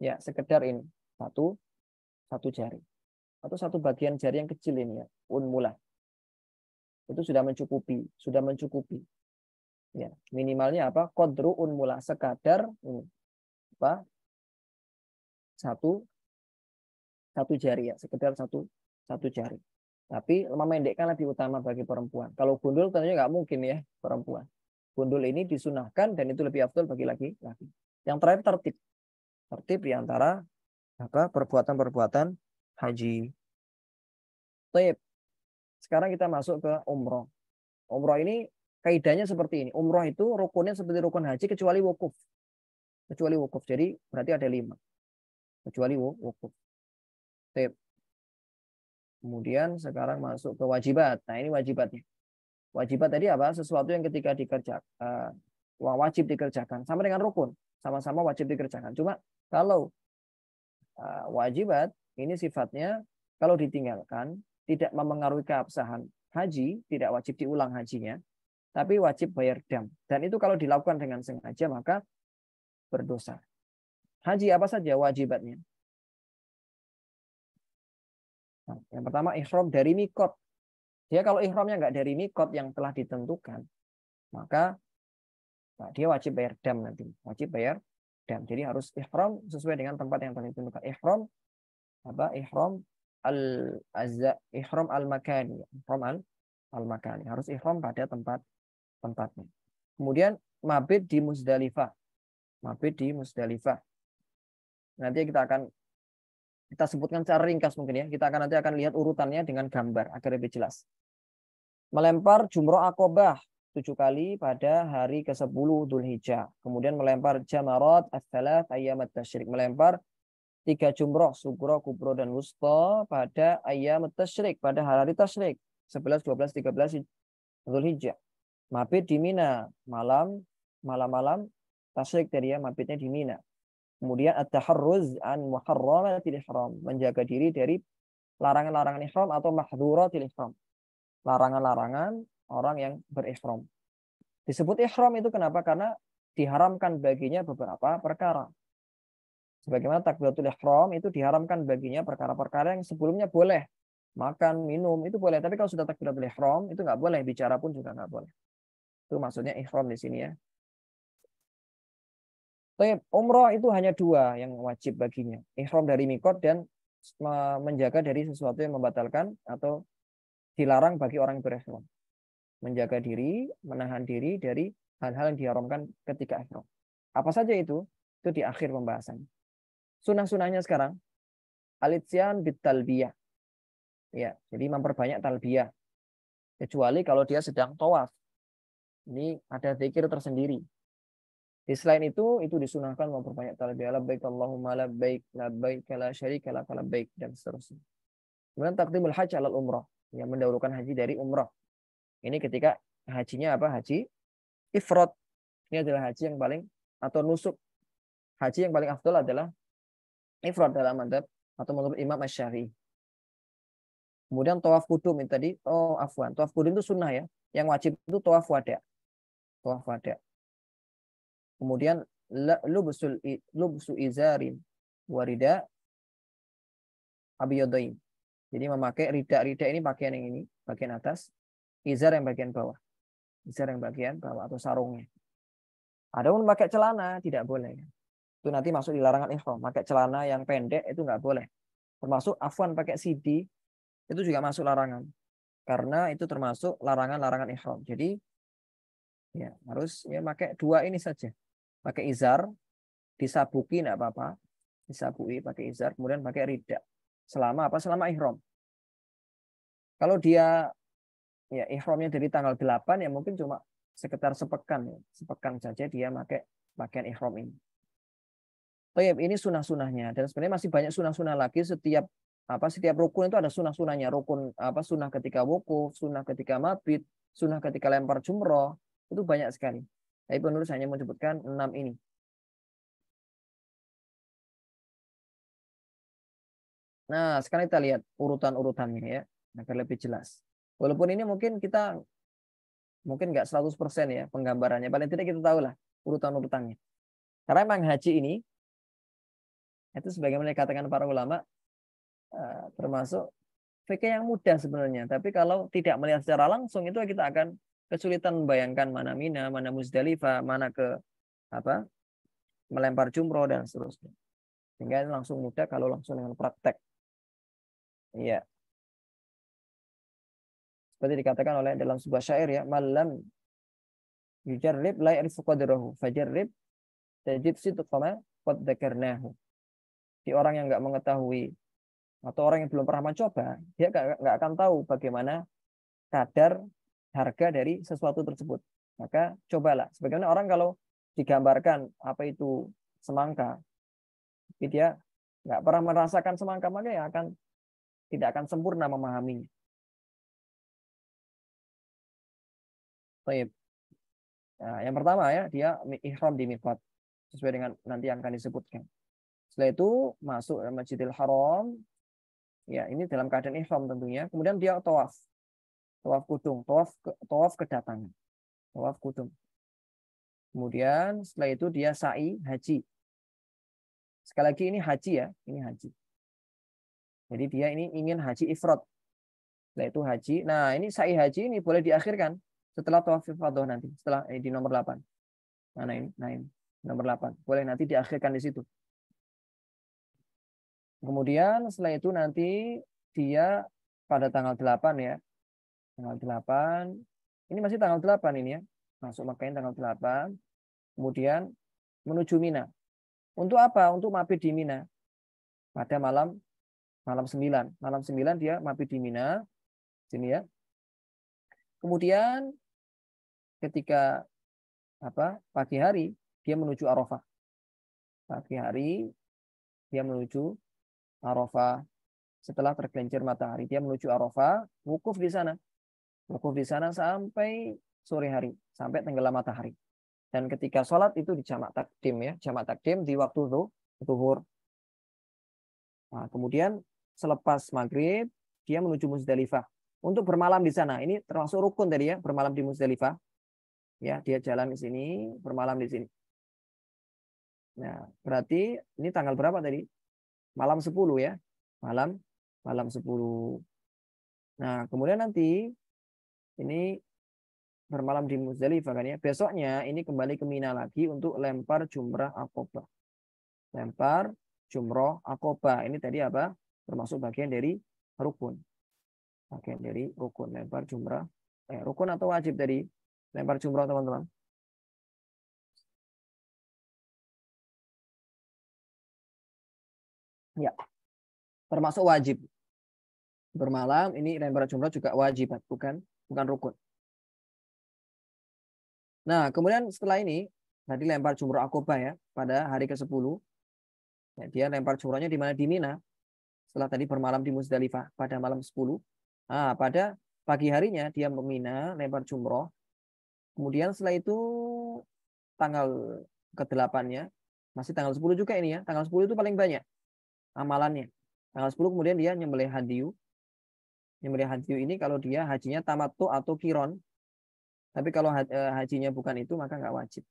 Ya, sekedar ini satu satu jari atau satu bagian jari yang kecil ini ya unmulah itu sudah mencukupi sudah mencukupi Ya, minimalnya apa? Kodru unmula sekadar ini, apa? Satu satu jari ya, sekedar satu satu jari. Tapi memendekkan lebih utama bagi perempuan. Kalau gundul tentunya nggak mungkin ya perempuan. Gundul ini disunahkan dan itu lebih afdol bagi laki-laki. Yang terakhir tertib. Tertib diantara apa perbuatan-perbuatan haji. tip Sekarang kita masuk ke umroh. Umroh ini Kaidahnya seperti ini. Umroh itu rukunnya seperti rukun haji kecuali wukuf. Kecuali wukuf. Jadi berarti ada lima. Kecuali wukuf. Tip. Kemudian sekarang masuk ke wajibat. Nah ini wajibatnya. Wajibat tadi apa? Sesuatu yang ketika dikerjakan. Eh, wajib dikerjakan. Sama dengan rukun. Sama-sama wajib dikerjakan. Cuma kalau eh, wajibat ini sifatnya kalau ditinggalkan tidak memengaruhi keabsahan haji, tidak wajib diulang hajinya tapi wajib bayar dam. Dan itu kalau dilakukan dengan sengaja maka berdosa. Haji apa saja wajibatnya? Nah, yang pertama ihram dari mikot. Dia kalau ihramnya nggak dari mikot yang telah ditentukan, maka nah, dia wajib bayar dam nanti. Wajib bayar dam. Jadi harus ihram sesuai dengan tempat yang telah ditentukan. Ihram apa? Ihram al azza ihram al makani. Ihram al, al makani. Harus ihram pada tempat tempatnya. Kemudian mabit di Musdalifah. Mabit di Musdalifah. Nanti kita akan kita sebutkan secara ringkas mungkin ya. Kita akan nanti akan lihat urutannya dengan gambar agar lebih jelas. Melempar jumroh akobah tujuh kali pada hari ke-10 hijjah. Kemudian melempar jamarat ats-tsalats ayyamat Melempar tiga jumroh sugro, kubro dan wusto pada ayam tashrik, pada hari tashrik. 11 12 13 hijjah mabit di Mina malam malam-malam tasrik dari ya mabitnya di Mina kemudian ada harus an muharramatil menjaga diri dari larangan-larangan ihram atau mahdzuratil ihram larangan-larangan orang yang berihram disebut ihram itu kenapa karena diharamkan baginya beberapa perkara sebagaimana takbiratul ihram itu diharamkan baginya perkara-perkara yang sebelumnya boleh makan minum itu boleh tapi kalau sudah takbiratul ihram itu nggak boleh bicara pun juga nggak boleh itu maksudnya ihram di sini ya. Tapi umroh itu hanya dua yang wajib baginya. Ihram dari mikot dan menjaga dari sesuatu yang membatalkan atau dilarang bagi orang yang berihram. Menjaga diri, menahan diri dari hal-hal yang diharamkan ketika ihram. Apa saja itu? Itu di akhir pembahasan. Sunah-sunahnya sekarang. alitsyan bitalbiyah. Ya, jadi memperbanyak talbiyah. Kecuali kalau dia sedang tawaf. Ini ada zikir tersendiri. Di selain itu, itu disunahkan memperbanyak ala baik Allahumma la baik la baik syarika laka baik dan seterusnya. Kemudian takdimul haji ala umrah, yang mendahulukan haji dari umrah. Ini ketika hajinya apa? Haji ifrod. Ini adalah haji yang paling atau nusuk. Haji yang paling afdol adalah ifrod dalam mandat atau menurut Imam Asy'ari. Kemudian tawaf kudum ini tadi, oh afwan, tawaf kudum itu sunnah ya. Yang wajib itu tawaf wadah wafada. Kemudian lubsul lubsu izarin warida abiyadain. Jadi memakai rida-rida ini pakaian yang ini, bagian atas, izar yang bagian bawah. Izar yang bagian bawah atau sarungnya. Ada pun pakai celana tidak boleh. Itu nanti masuk di larangan ihram. Pakai celana yang pendek itu nggak boleh. Termasuk afwan pakai sidi itu juga masuk larangan. Karena itu termasuk larangan-larangan ihram. Jadi ya harus ya pakai dua ini saja pakai izar disabuki tidak apa-apa disabui pakai izar kemudian pakai ridak selama apa selama ihrom kalau dia ya ihromnya dari tanggal 8 ya mungkin cuma sekitar sepekan ya. sepekan saja dia pakai pakaian ihrom ini Tayyib ini sunah-sunahnya dan sebenarnya masih banyak sunah-sunah lagi setiap apa setiap rukun itu ada sunah-sunahnya rukun apa sunah ketika wukuf sunah ketika mabit sunah ketika lempar jumroh itu banyak sekali. Tapi penulis hanya menyebutkan enam ini. Nah, sekarang kita lihat urutan-urutannya ya, agar lebih jelas. Walaupun ini mungkin kita mungkin nggak 100% ya penggambarannya, paling tidak kita tahu lah urutan-urutannya. Karena memang haji ini itu sebagaimana dikatakan para ulama eh, termasuk fikih yang mudah sebenarnya. Tapi kalau tidak melihat secara langsung itu kita akan kesulitan membayangkan mana Mina, mana musdalifah mana ke apa melempar jumroh dan seterusnya. Sehingga langsung mudah kalau langsung dengan praktek. Iya. Seperti dikatakan oleh dalam sebuah syair ya, malam yujarrib la ya'rifu qadrahu fajarrib tajid sidqama qad dzakarnahu. Si orang yang nggak mengetahui atau orang yang belum pernah mencoba, dia nggak akan tahu bagaimana kadar harga dari sesuatu tersebut. Maka cobalah. Sebagaimana orang kalau digambarkan apa itu semangka, tapi dia nggak pernah merasakan semangka, maka ya akan tidak akan sempurna memahaminya. Baik. Nah, yang pertama ya, dia ihram di mikot sesuai dengan nanti yang akan disebutkan. Setelah itu masuk ke Masjidil Haram. Ya, ini dalam keadaan ihram tentunya. Kemudian dia tawaf tawaf kudung, tawaf tawaf kedatangan, tawaf kudung. Kemudian setelah itu dia sa'i haji. Sekali lagi ini haji ya, ini haji. Jadi dia ini ingin haji ifrod. Setelah itu haji. Nah, ini sa'i haji ini boleh diakhirkan setelah tawaf ifadah nanti, setelah eh, di nomor 8. Mana nah, nah, ini? Nah, ini nomor 8. Boleh nanti diakhirkan di situ. Kemudian setelah itu nanti dia pada tanggal 8 ya, Tanggal 8. Ini masih tanggal 8 ini ya. Masuk makanya tanggal 8. Kemudian menuju Mina. Untuk apa? Untuk mabit di Mina. Pada malam malam 9. Malam 9 dia mabit di Mina. Sini ya. Kemudian ketika apa? pagi hari dia menuju Arafah. Pagi hari dia menuju Arafah. Setelah tergelincir matahari dia menuju Arafah, wukuf di sana. Wukuf di sana sampai sore hari, sampai tenggelam matahari. Dan ketika sholat itu di jamak takdim ya, jamak takdim di waktu itu zuhur. Nah, kemudian selepas maghrib dia menuju Musdalifah untuk bermalam di sana. Ini termasuk rukun tadi ya, bermalam di Musdalifah. Ya, dia jalan di sini, bermalam di sini. Nah, berarti ini tanggal berapa tadi? Malam 10 ya. Malam malam 10. Nah, kemudian nanti ini bermalam di Muzdalifah kan ya. Besoknya ini kembali ke Mina lagi untuk lempar jumrah akobah. Lempar jumrah akobah. Ini tadi apa? Termasuk bagian dari rukun. Bagian dari rukun. Lempar jumrah. Eh, rukun atau wajib dari Lempar jumrah teman-teman. Ya. Termasuk wajib. Bermalam ini lempar jumrah juga wajib bukan bukan rukun. Nah, kemudian setelah ini, tadi nah, lempar jumroh akobah ya, pada hari ke-10. Ya, nah, dia lempar jumrohnya di mana? Di Mina. Setelah tadi bermalam di Musdalifah pada malam 10. Nah, pada pagi harinya dia memina, lempar jumroh. Kemudian setelah itu tanggal ke-8-nya, masih tanggal 10 juga ini ya. Tanggal 10 itu paling banyak amalannya. Tanggal 10 kemudian dia nyembelih hadiu Nyembelih hadyu ini kalau dia hajinya tamattu atau kiron. Tapi kalau eh, hajinya bukan itu maka nggak wajib.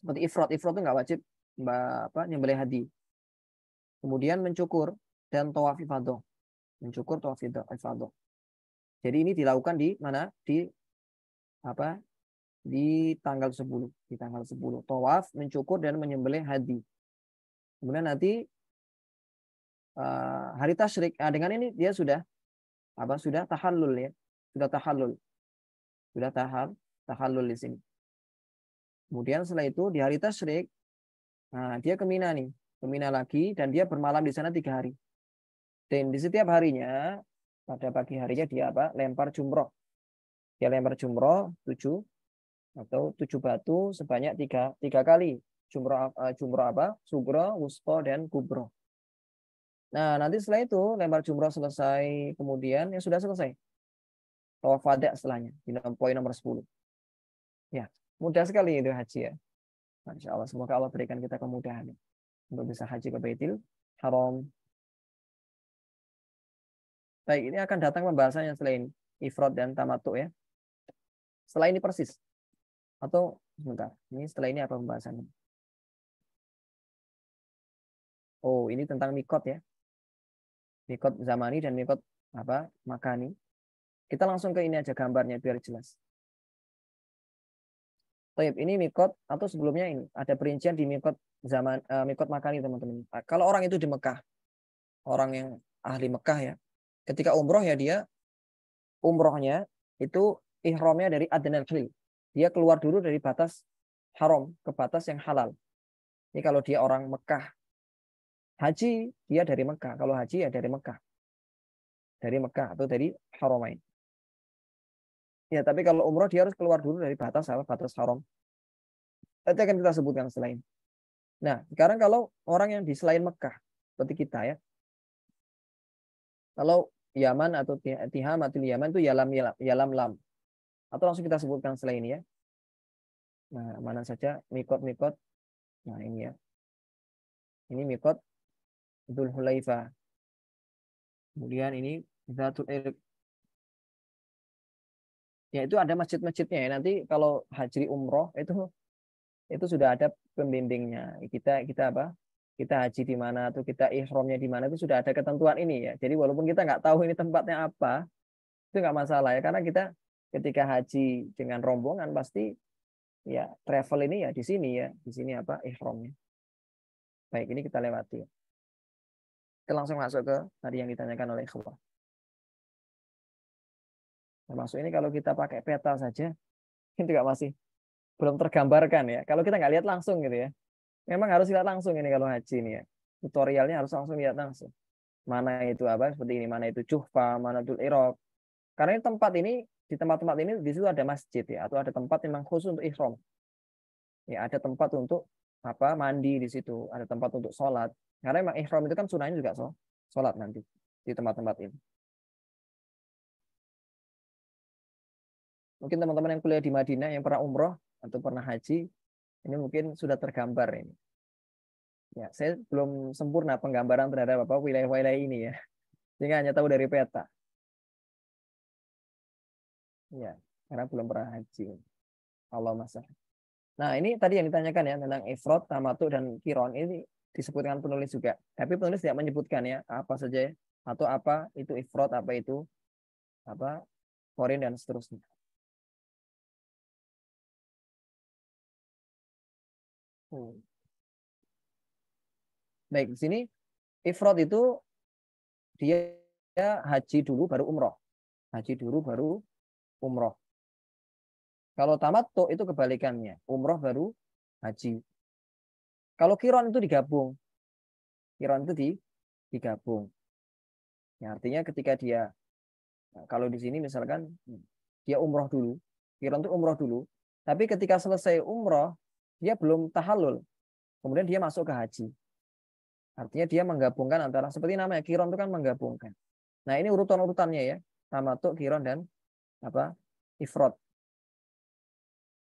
Seperti ifrot, ifrot itu nggak wajib apa nyembelih haji. Kemudian mencukur dan tawaf ifadoh. Mencukur tawaf ifadoh. Jadi ini dilakukan di mana? Di apa? Di tanggal 10, di tanggal 10. Tawaf, mencukur dan menyembelih haji. Kemudian nanti eh, hari tasyrik. Nah, dengan ini dia sudah apa sudah tahallul ya sudah tahallul sudah tahal tahallul di sini kemudian setelah itu di hari Tasrik, nah, dia ke Mina nih ke Mina lagi dan dia bermalam di sana tiga hari dan di setiap harinya pada pagi harinya dia apa lempar jumroh dia lempar jumroh tujuh atau tujuh batu sebanyak tiga tiga kali jumroh eh, jumroh apa sugro wusto dan kubro Nah, nanti setelah itu lempar jumroh selesai, kemudian yang sudah selesai. Tawaf wada setelahnya, di poin nomor 10. Ya, mudah sekali itu haji ya. Masya Allah, semoga Allah berikan kita kemudahan ya, untuk bisa haji ke Baitil Haram. Baik, ini akan datang pembahasan yang selain ifrod dan tamatuk ya. Setelah ini persis. Atau sebentar, ini setelah ini apa pembahasannya? Oh, ini tentang mikot ya mikot zamani dan mikot apa makani. Kita langsung ke ini aja gambarnya biar jelas. Taib ini mikot atau sebelumnya ini ada perincian di mikot zaman uh, mikot makani teman-teman. Ah, kalau orang itu di Mekah, orang yang ahli Mekah ya, ketika umroh ya dia umrohnya itu ihromnya dari adnan hil. Dia keluar dulu dari batas haram ke batas yang halal. Ini kalau dia orang Mekah haji ya dari Mekah. Kalau haji ya dari Mekah. Dari Mekah atau dari Haramain. Ya, tapi kalau umroh dia harus keluar dulu dari batas apa? Batas haram. Nanti akan kita sebutkan selain. Nah, sekarang kalau orang yang di selain Mekah, seperti kita ya. Kalau Yaman atau Tiham atau Yaman itu Yalam Yalam, Yalam Lam. Atau langsung kita sebutkan selain ya. Nah, mana saja mikot-mikot. Nah, ini ya. Ini mikot Dhul Hulaifa. Kemudian ini Zatul Irq. Ya itu ada masjid-masjidnya ya. Nanti kalau haji umroh itu itu sudah ada pembimbingnya. Kita kita apa? Kita haji di mana atau kita ihramnya di mana itu sudah ada ketentuan ini ya. Jadi walaupun kita nggak tahu ini tempatnya apa, itu nggak masalah ya karena kita ketika haji dengan rombongan pasti ya travel ini ya di sini ya, di sini apa ihromnya? Baik, ini kita lewati ya. Kita langsung masuk ke tadi yang ditanyakan oleh ikhwah. Masuk ini kalau kita pakai peta saja, ini juga *laughs* masih belum tergambarkan ya. Kalau kita nggak lihat langsung gitu ya. Memang harus lihat langsung ini kalau haji ini ya. Tutorialnya harus langsung lihat langsung. Mana itu apa seperti ini, mana itu Juhfa, mana itu irok. Karena ini tempat ini di tempat-tempat ini di situ ada masjid ya atau ada tempat memang khusus untuk ihram. Ya, ada tempat untuk apa mandi di situ, ada tempat untuk sholat, karena memang ihram itu kan sunahnya juga sholat nanti di tempat-tempat ini. Mungkin teman-teman yang kuliah di Madinah yang pernah umroh atau pernah haji, ini mungkin sudah tergambar ini. Ya, saya belum sempurna penggambaran terhadap apa wilayah-wilayah ini ya. Sehingga hanya tahu dari peta. Ya, karena belum pernah haji. Allah masa. Nah, ini tadi yang ditanyakan ya tentang ifrat, tamatu dan kiron ini disebutkan penulis juga. Tapi penulis tidak menyebutkan ya apa saja ya, atau apa itu ifrot apa itu apa foreign dan seterusnya. Hmm. Baik, di sini ifrot itu dia haji dulu baru umroh. Haji dulu baru umroh. Kalau tamat itu kebalikannya, umroh baru haji. Kalau kiron itu digabung. Kiron itu di, digabung. Ya, artinya ketika dia nah, kalau di sini misalkan hmm, dia umroh dulu, kiron itu umroh dulu, tapi ketika selesai umroh dia belum tahalul, kemudian dia masuk ke haji. Artinya dia menggabungkan antara seperti namanya kiron itu kan menggabungkan. Nah ini urutan urutannya ya, sama tamatuk, kiron dan apa ifrod.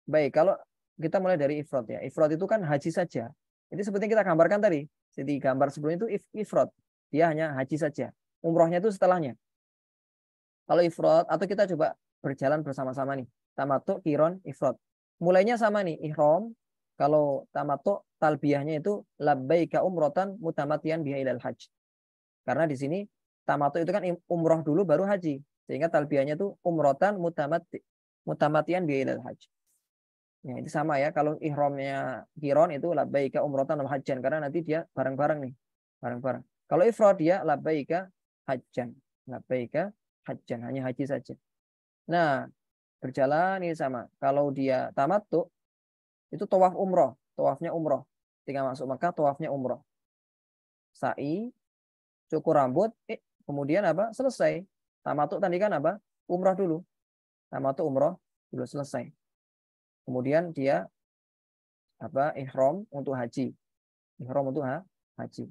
Baik, kalau kita mulai dari ifrod ya. Ifrod itu kan haji saja. Itu seperti yang kita gambarkan tadi. Jadi gambar sebelumnya itu if ifrod. Dia hanya haji saja. Umrohnya itu setelahnya. Kalau ifrod, atau kita coba berjalan bersama-sama nih. Tamatuk, kiron, ifrod. Mulainya sama nih, ihrom. Kalau tamato talbiyahnya itu labbaika umrotan mutamatian biha ilal haji. Karena di sini tamato itu kan umroh dulu baru haji. Sehingga talbiyahnya itu umrotan mutamati, mutamatian biha ilal haji. Ya, itu sama ya kalau ihromnya kiron itu labbaika umrotan dan hajjan karena nanti dia bareng-bareng nih, bareng-bareng. Kalau ifrad dia labbaika hajjan, labbaika hajjan hanya haji saja. Nah, berjalan ini sama. Kalau dia tamat tuh itu tawaf umroh, tawafnya umroh. tinggal masuk maka tawafnya umroh. Sa'i, cukur rambut, eh, kemudian apa? Selesai. tuh tadi kan apa? Umroh dulu. tuh umroh dulu selesai kemudian dia apa ihram untuk haji ihram untuk ha, haji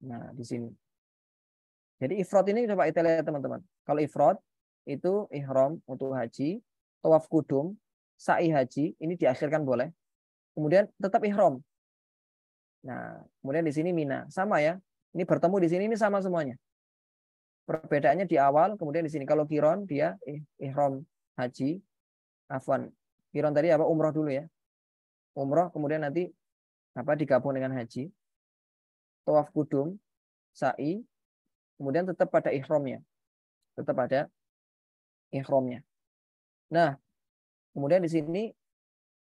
nah di sini jadi ifrod ini coba kita lihat teman-teman kalau ifrod itu ihram untuk haji tawaf kudum sa'i haji ini diakhirkan boleh kemudian tetap ihram nah kemudian di sini mina sama ya ini bertemu di sini ini sama semuanya perbedaannya di awal kemudian di sini kalau kiron dia ihrom haji afwan. Kiron tadi apa umroh dulu ya. Umroh kemudian nanti apa digabung dengan haji. Tawaf kudum, sa'i, kemudian tetap pada ihromnya. Tetap pada ihromnya. Nah, kemudian di sini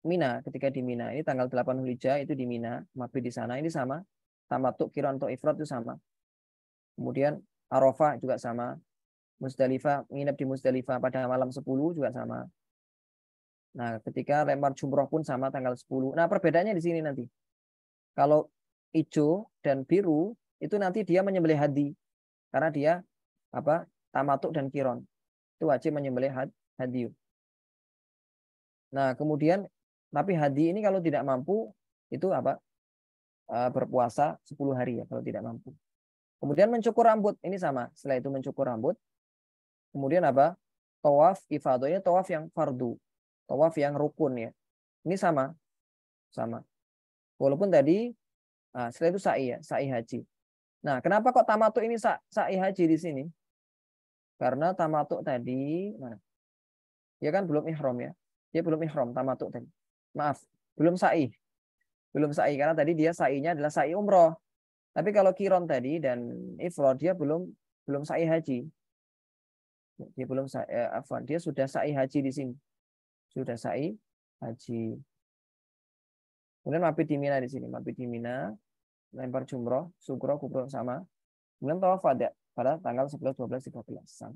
Mina ketika di Mina ini tanggal 8 Hulijah itu di Mina, Mabri di sana ini sama, tamatuk kiron atau ifrat itu sama. Kemudian Arafah juga sama, Musdalifah nginep di Musdalifah pada malam 10 juga sama. Nah, ketika lempar jumroh pun sama tanggal 10. Nah, perbedaannya di sini nanti. Kalau hijau dan biru itu nanti dia menyembelih hadi karena dia apa? tamatuk dan kiron. Itu wajib menyembelih hadi. Nah, kemudian tapi hadi ini kalau tidak mampu itu apa? E, berpuasa 10 hari ya kalau tidak mampu. Kemudian mencukur rambut, ini sama. Setelah itu mencukur rambut. Kemudian apa? Tawaf ifadah ini tawaf yang fardu tawaf yang rukun ya. Ini sama, sama. Walaupun tadi nah, setelah itu sa'i ya, sa'i haji. Nah, kenapa kok tamatuk ini sa sa'i haji di sini? Karena tamatuk tadi mana? Ya kan belum ihram ya. Dia belum ihram tamatuk tadi. Maaf, belum sa'i. Belum sa'i karena tadi dia sa'inya adalah sa'i umroh. Tapi kalau kiron tadi dan ifrod dia belum belum sa'i haji. Dia belum sa'i, eh, dia sudah sa'i haji di sini sudah sa'i haji. Kemudian mabit di Mina di sini, mabit di Mina, lempar jumroh, sugroh kubro sama. Kemudian tawaf ada pada tanggal 11, 12, 13. Sama.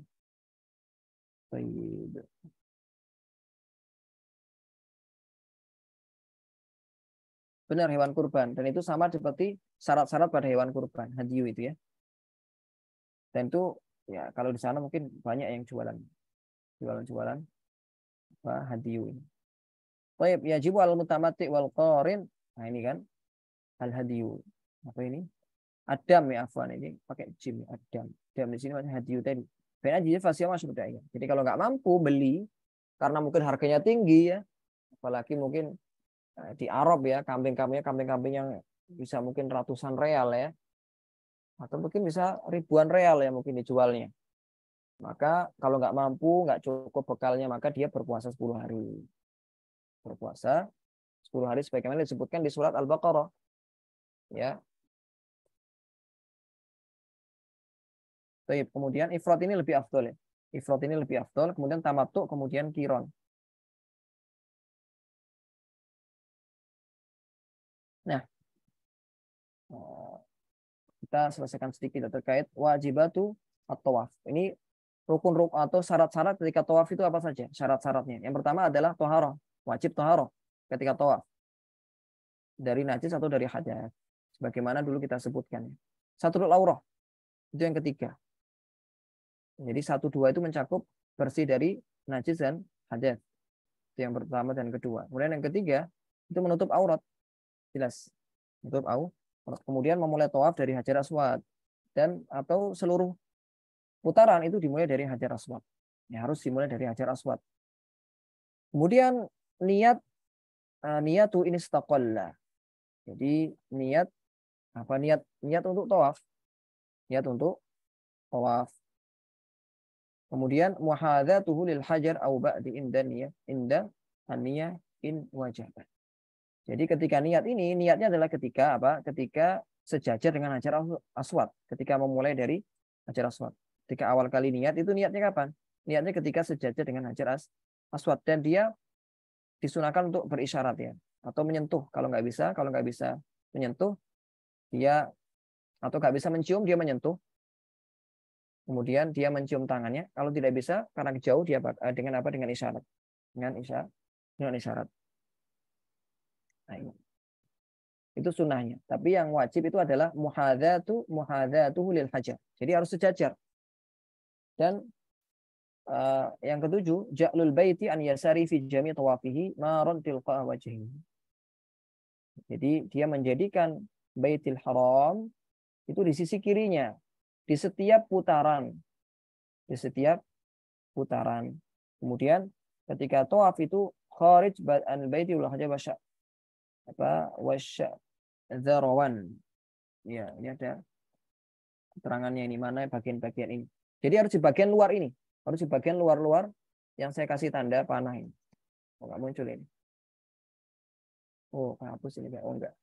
Benar hewan kurban dan itu sama seperti syarat-syarat pada hewan kurban haji itu ya. tentu ya kalau di sana mungkin banyak yang jualan jualan-jualan hadiyu ini. Baik, yajibu al mutamati wal qarin. Nah ini kan al hadiyu. Apa ini? Adam ya afwan ini pakai jim adam. Adam di sini masih hadiyu tadi. Bena jadi fasil masih berdaya. Jadi kalau nggak mampu beli karena mungkin harganya tinggi ya, apalagi mungkin eh, di Arab ya kambing-kambingnya kambing-kambing yang bisa mungkin ratusan real ya atau mungkin bisa ribuan real ya mungkin dijualnya maka kalau nggak mampu, nggak cukup bekalnya, maka dia berpuasa 10 hari. Berpuasa 10 hari sebagaimana disebutkan di surat Al-Baqarah. Ya. Baik, kemudian ifrat ini lebih afdol ya. Ifrat ini lebih afdol, kemudian tamattu, kemudian kiron. Nah, oh, kita selesaikan sedikit ya terkait wajibatu atau waf Ini rukun-rukun atau syarat-syarat ketika tawaf itu apa saja? Syarat-syaratnya. Yang pertama adalah toharoh. Wajib toharoh ketika tawaf. Dari najis atau dari hajat. Sebagaimana dulu kita sebutkan. Ya. Satu aurah. Itu yang ketiga. Jadi satu dua itu mencakup bersih dari najis dan hajat. Itu yang pertama dan kedua. Kemudian yang ketiga, itu menutup aurat. Jelas. Menutup aurat. Kemudian memulai tawaf dari hajar aswad dan atau seluruh putaran itu dimulai dari hajar aswad. Ya, harus dimulai dari hajar aswad. Kemudian niat eh, niat tuh ini istaqalla. Jadi niat apa niat niat untuk tawaf. Niat untuk tawaf. Kemudian muhadzatuhu lil hajar au ba'di inda niyah inda aniyah in wajah. Jadi ketika niat ini niatnya adalah ketika apa? Ketika sejajar dengan hajar aswad, ketika memulai dari hajar aswad. Ketika awal kali niat itu niatnya kapan? Niatnya ketika sejajar dengan Hajar As Aswad dan dia disunahkan untuk berisyarat ya atau menyentuh kalau nggak bisa kalau nggak bisa menyentuh dia atau nggak bisa mencium dia menyentuh kemudian dia mencium tangannya kalau tidak bisa karena jauh dia eh, dengan apa dengan isyarat dengan isyarat dengan isyarat nah, ini. itu sunahnya. tapi yang wajib itu adalah muhadatu muhadatu lil hajar jadi harus sejajar dan uh, yang ketujuh, ja'lul baiti an yasari fi jami' tawafihi maron tilqa wajih. Jadi dia menjadikan Baitul Haram itu di sisi kirinya di setiap putaran. Di setiap putaran. Kemudian ketika tawaf itu kharij an baiti wal hajabasya apa wasya zarawan. Ya, ini ada keterangannya ini mana bagian-bagian ini. Jadi harus di bagian luar ini. Harus di bagian luar-luar yang saya kasih tanda panah ini. Oh, nggak muncul ini. Oh, hapus ini. Oh, enggak.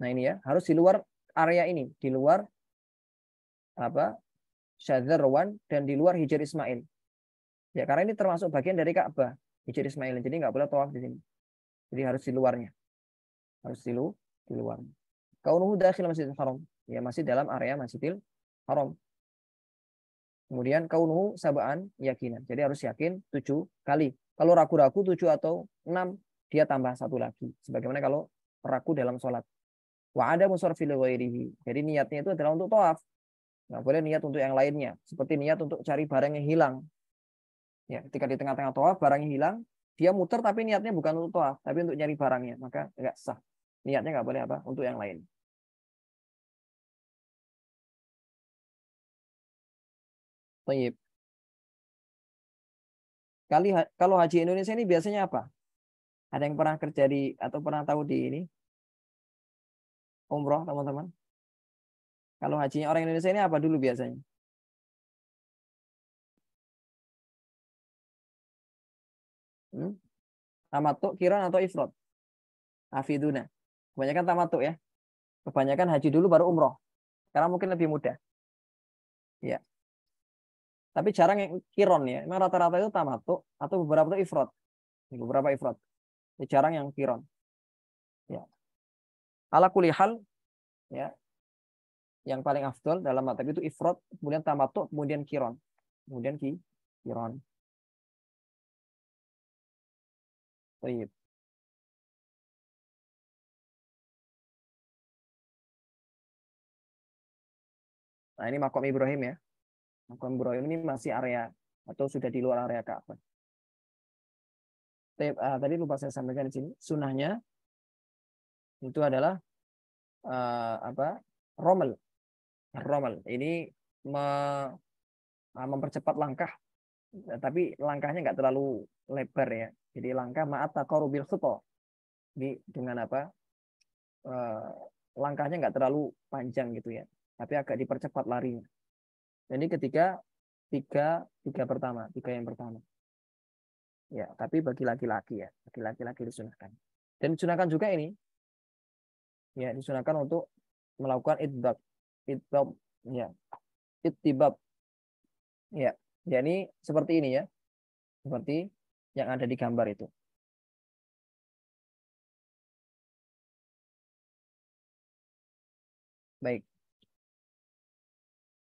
Nah, ini ya. Harus di luar area ini. Di luar apa Syadzarwan dan di luar Hijri Ismail. Ya, karena ini termasuk bagian dari Ka'bah. Hijri Ismail. Jadi nggak boleh tawaf di sini. Jadi harus di luarnya. Harus di, lu, di luarnya. Kaunuhu dakhil Masjidil Haram. Ya, masih dalam area Masjidil Haram. Kemudian kaunuhu sabaan yakinan. Jadi harus yakin tujuh kali. Kalau ragu-ragu tujuh atau enam, dia tambah satu lagi. Sebagaimana kalau ragu dalam sholat. Wa ada musarfil Jadi niatnya itu adalah untuk toaf. Nggak boleh niat untuk yang lainnya. Seperti niat untuk cari barang yang hilang. Ya, ketika di tengah-tengah toaf barangnya hilang, dia muter tapi niatnya bukan untuk toaf, tapi untuk nyari barangnya. Maka nggak sah. Niatnya nggak boleh apa untuk yang lain. Tayyib. Iya. Kali kalau haji Indonesia ini biasanya apa? Ada yang pernah kerja di atau pernah tahu di ini? Umroh, teman-teman. Kalau hajinya orang Indonesia ini apa dulu biasanya? Hmm? Tamatuk, kiron atau ifrod? Afiduna. Kebanyakan tamatuk ya. Kebanyakan haji dulu baru umroh. Karena mungkin lebih mudah. Ya. Tapi jarang yang kiron ya. emang rata-rata itu tamatu atau beberapa itu ifrot, Beberapa ifrot, Ya, jarang yang kiron. Ya. Ala kulihal ya. Yang paling afdol dalam mata itu ifrot, kemudian tamatu, kemudian kiron. Kemudian ki kiron. Baik. Nah, ini makom Ibrahim ya melakukan Bro ini masih area atau sudah di luar area Ka'bah. Ah, tadi lupa saya sampaikan di sini sunahnya itu adalah uh, apa romel romel ini me, ah, mempercepat langkah tapi langkahnya nggak terlalu lebar ya jadi langkah maat takorubil di dengan apa uh, langkahnya nggak terlalu panjang gitu ya tapi agak dipercepat larinya ini ketika tiga tiga pertama, tiga yang pertama. Ya, tapi bagi laki-laki ya, bagi laki-laki disunahkan. Dan disunahkan juga ini, ya disunahkan untuk melakukan idbab, idbab, ya, itibab, ya, ya, ini seperti ini ya, seperti yang ada di gambar itu. Baik.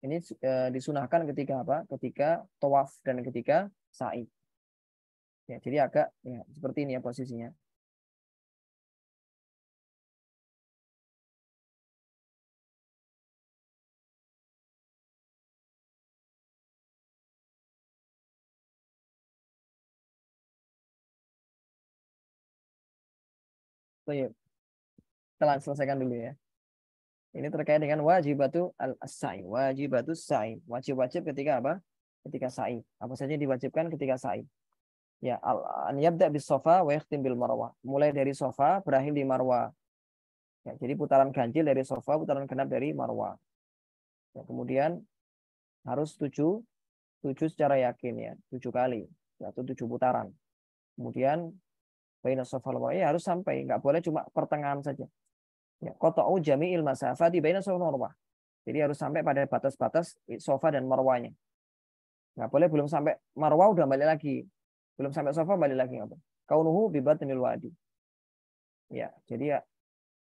Ini e, disunahkan ketika apa? Ketika tawaf dan ketika sa'i. Ya, jadi agak ya, seperti ini ya posisinya. Baik. Kita selesaikan dulu ya. Ini terkait dengan wajibatu al-sa'i. Wajibatu sa'i. Wajib-wajib ketika apa? Ketika sa'i. Apa saja yang diwajibkan ketika sa'i. Ya, al an yabda bis sofa wa yakhtim bil marwa. Mulai dari sofa berakhir di marwa. Ya, jadi putaran ganjil dari sofa, putaran genap dari marwa. Ya, kemudian harus tujuh, tujuh secara yakin ya, tujuh kali satu tujuh putaran. Kemudian baina sofa wal marwa ya harus sampai, nggak boleh cuma pertengahan saja. Ya, qata'u jami'il masafati baina sofa marwah. Jadi harus sampai pada batas-batas sofa dan marwahnya. Nggak boleh belum sampai marwah udah balik lagi. Belum sampai sofa balik lagi nggak boleh. Kaunuhu bi batinil wadi. Ya, jadi ya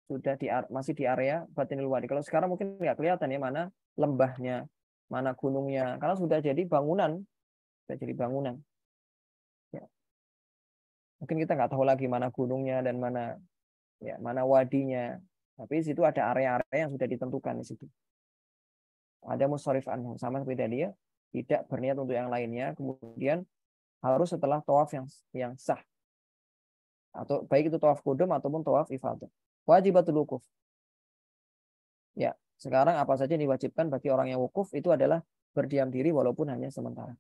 sudah di masih di area batinil wadi. Kalau sekarang mungkin nggak kelihatan ya mana lembahnya, mana gunungnya. Karena sudah jadi bangunan, sudah jadi bangunan. Ya. Mungkin kita nggak tahu lagi mana gunungnya dan mana ya mana wadinya. Tapi di situ ada area-area yang sudah ditentukan di situ. Ada musarif anhu sama seperti tadi ya, tidak berniat untuk yang lainnya, kemudian harus setelah tawaf yang yang sah. Atau baik itu tawaf kodom ataupun tawaf ifadah. Wajibatul wukuf. Ya, sekarang apa saja yang diwajibkan bagi orang yang wukuf itu adalah berdiam diri walaupun hanya sementara.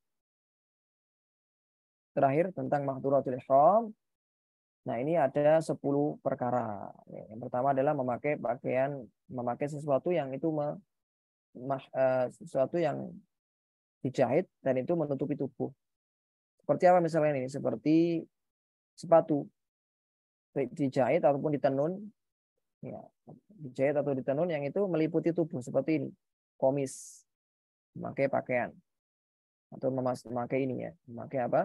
Terakhir tentang mahduratul ihram, Nah, ini ada 10 perkara. Yang pertama adalah memakai pakaian memakai sesuatu yang itu me, mah, uh, sesuatu yang dijahit dan itu menutupi tubuh. Seperti apa misalnya ini? Seperti sepatu dijahit ataupun ditenun. Ya, dijahit atau ditenun yang itu meliputi tubuh seperti ini. Komis memakai pakaian atau memakai ini ya, memakai apa?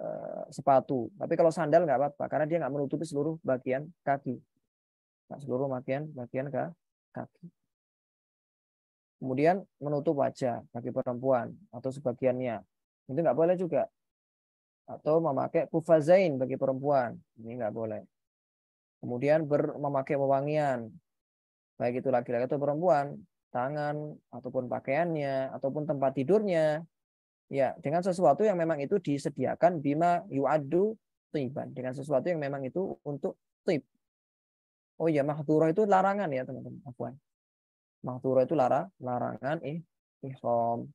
Eh, sepatu. Tapi kalau sandal nggak apa-apa karena dia nggak menutupi seluruh bagian kaki. Nah, seluruh bagian bagian ke kaki. Kemudian menutup wajah bagi perempuan atau sebagiannya. Itu nggak boleh juga. Atau memakai kufazain bagi perempuan. Ini nggak boleh. Kemudian ber, memakai wewangian. Baik itu laki-laki atau perempuan. Tangan, ataupun pakaiannya, ataupun tempat tidurnya, ya dengan sesuatu yang memang itu disediakan bima yuadu tiban dengan sesuatu yang memang itu untuk tip. oh ya mahdura itu larangan ya teman-teman akuan mahdura itu lara larangan ih ihram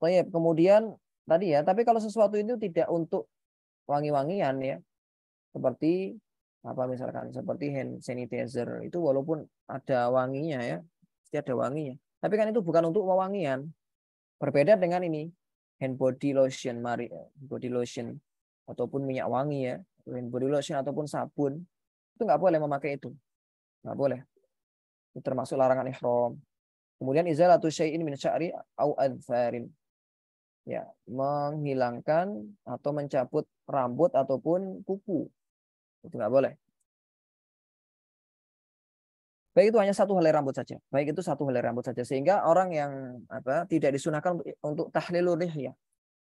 Baik, kemudian tadi ya, tapi kalau sesuatu itu tidak untuk wangi-wangian ya, seperti apa misalkan seperti hand sanitizer itu walaupun ada wanginya ya pasti ada wanginya. Tapi kan itu bukan untuk wewangian. Berbeda dengan ini hand body lotion, mari eh, body lotion ataupun minyak wangi ya, hand body lotion ataupun sabun itu nggak boleh memakai itu, nggak boleh. Itu termasuk larangan ihram. Kemudian izalatu syai'in min sya'ri au adfarin. Ya, menghilangkan atau mencabut rambut ataupun kuku. Itu nggak boleh. Baik itu hanya satu helai rambut saja. Baik itu satu helai rambut saja sehingga orang yang apa tidak disunahkan untuk, untuk tahlilul lihya.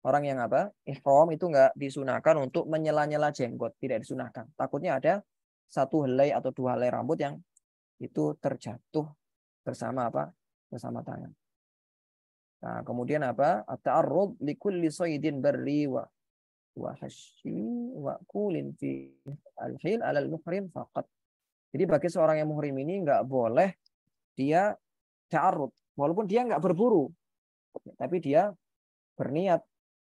Orang yang apa ihram itu nggak disunahkan untuk menyela-nyela jenggot, tidak disunahkan. Takutnya ada satu helai atau dua helai rambut yang itu terjatuh bersama apa? bersama tangan. Nah, kemudian apa? At-ta'arrud li kulli saydin barri wa wa hashi wa kulin fi al-hil al-muhrim faqat. Jadi bagi seorang yang muhrim ini nggak boleh dia ta'arud. Walaupun dia nggak berburu. Tapi dia berniat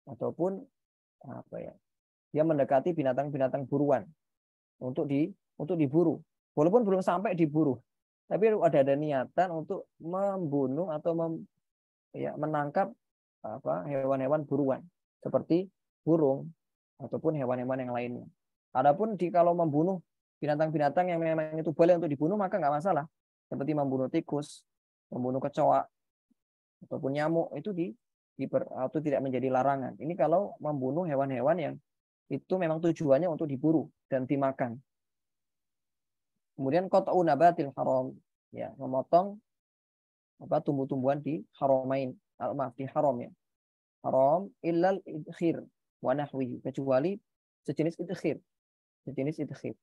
ataupun apa ya dia mendekati binatang-binatang buruan untuk di untuk diburu walaupun belum sampai diburu tapi ada ada niatan untuk membunuh atau mem, ya, menangkap apa hewan-hewan buruan seperti burung ataupun hewan-hewan yang lainnya. Adapun di kalau membunuh binatang-binatang yang memang itu boleh untuk dibunuh maka nggak masalah seperti membunuh tikus membunuh kecoa ataupun nyamuk itu di diper, atau tidak menjadi larangan ini kalau membunuh hewan-hewan yang itu memang tujuannya untuk diburu dan dimakan kemudian kotau nabatil haram ya memotong apa tumbuh-tumbuhan di haramain atau ah, maaf di haram ya haram illal idkhir wa kecuali sejenis idkhir sejenis idkhir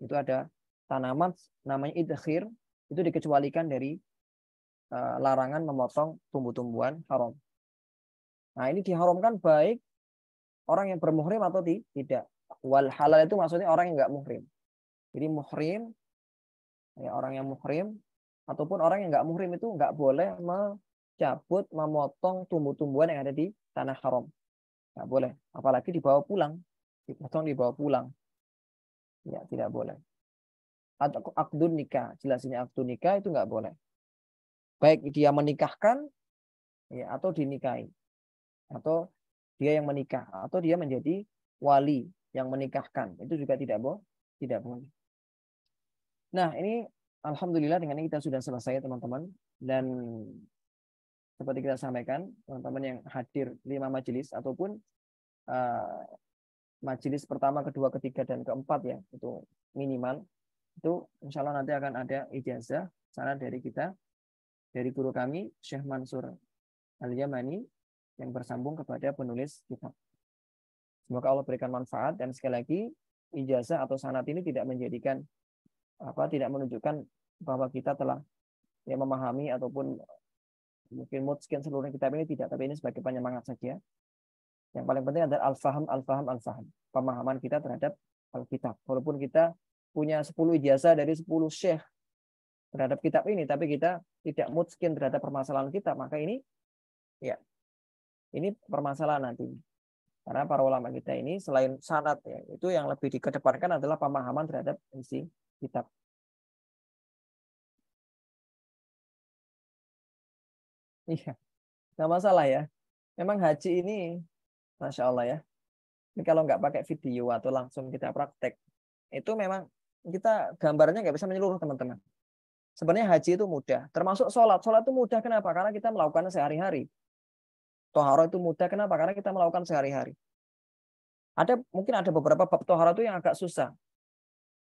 itu ada tanaman namanya idkhir itu dikecualikan dari eh, larangan memotong tumbuh-tumbuhan haram. Nah, ini diharamkan baik orang yang bermuhrim atau tidak. Wal halal itu maksudnya orang yang nggak muhrim. Jadi muhrim ya orang yang muhrim ataupun orang yang nggak muhrim itu nggak boleh mencabut, memotong tumbuh-tumbuhan yang ada di tanah haram. Nggak boleh, apalagi dibawa pulang, dipotong dibawa pulang. Ya, tidak boleh. Atau akdun nikah, jelasnya ini akdun nikah itu nggak boleh. Baik dia menikahkan ya atau dinikahi atau dia yang menikah atau dia menjadi wali yang menikahkan itu juga tidak boleh tidak boleh nah ini alhamdulillah dengan ini kita sudah selesai teman-teman dan seperti kita sampaikan teman-teman yang hadir lima majelis ataupun eh, majelis pertama, kedua, ketiga, dan keempat ya, itu minimal. Itu insya Allah nanti akan ada ijazah sana dari kita, dari guru kami, Syekh Mansur Al-Yamani, yang bersambung kepada penulis kitab. Semoga Allah berikan manfaat dan sekali lagi ijazah atau sanat ini tidak menjadikan apa tidak menunjukkan bahwa kita telah ya memahami ataupun mungkin mungkin seluruh kitab ini tidak tapi ini sebagai penyemangat saja yang paling penting adalah al-faham, al-faham, al-faham. Pemahaman kita terhadap Alkitab. Walaupun kita punya 10 ijazah dari 10 syekh terhadap kitab ini, tapi kita tidak mutskin terhadap permasalahan kita, maka ini ya ini permasalahan nanti. Karena para ulama kita ini selain sanat ya, itu yang lebih dikedepankan adalah pemahaman terhadap isi kitab. Iya, nggak masalah ya. Memang haji ini Masya Allah ya. Ini kalau nggak pakai video atau langsung kita praktek, itu memang kita gambarnya nggak bisa menyeluruh teman-teman. Sebenarnya haji itu mudah, termasuk sholat. Sholat itu mudah kenapa? Karena kita melakukannya sehari-hari. Tohara itu mudah kenapa? Karena kita melakukan sehari-hari. Ada mungkin ada beberapa bab tohara itu yang agak susah.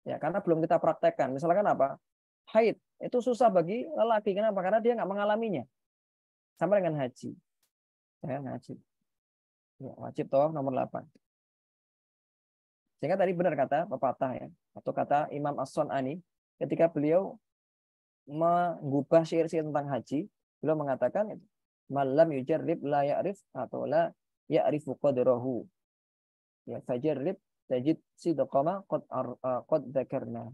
Ya, karena belum kita praktekkan. Misalkan apa? Haid itu susah bagi lelaki kenapa? Karena dia nggak mengalaminya. Sama dengan haji. Ya, haji. Ya, wajib tawaf nomor 8. Sehingga tadi benar kata pepatah ya, atau kata Imam as Ani ketika beliau mengubah syair-syair tentang haji, beliau mengatakan malam yujarrib la ya'rif atau la ya'rifu qadrahu. Ya fajarrib tajid sidqama qad qad dzakarna.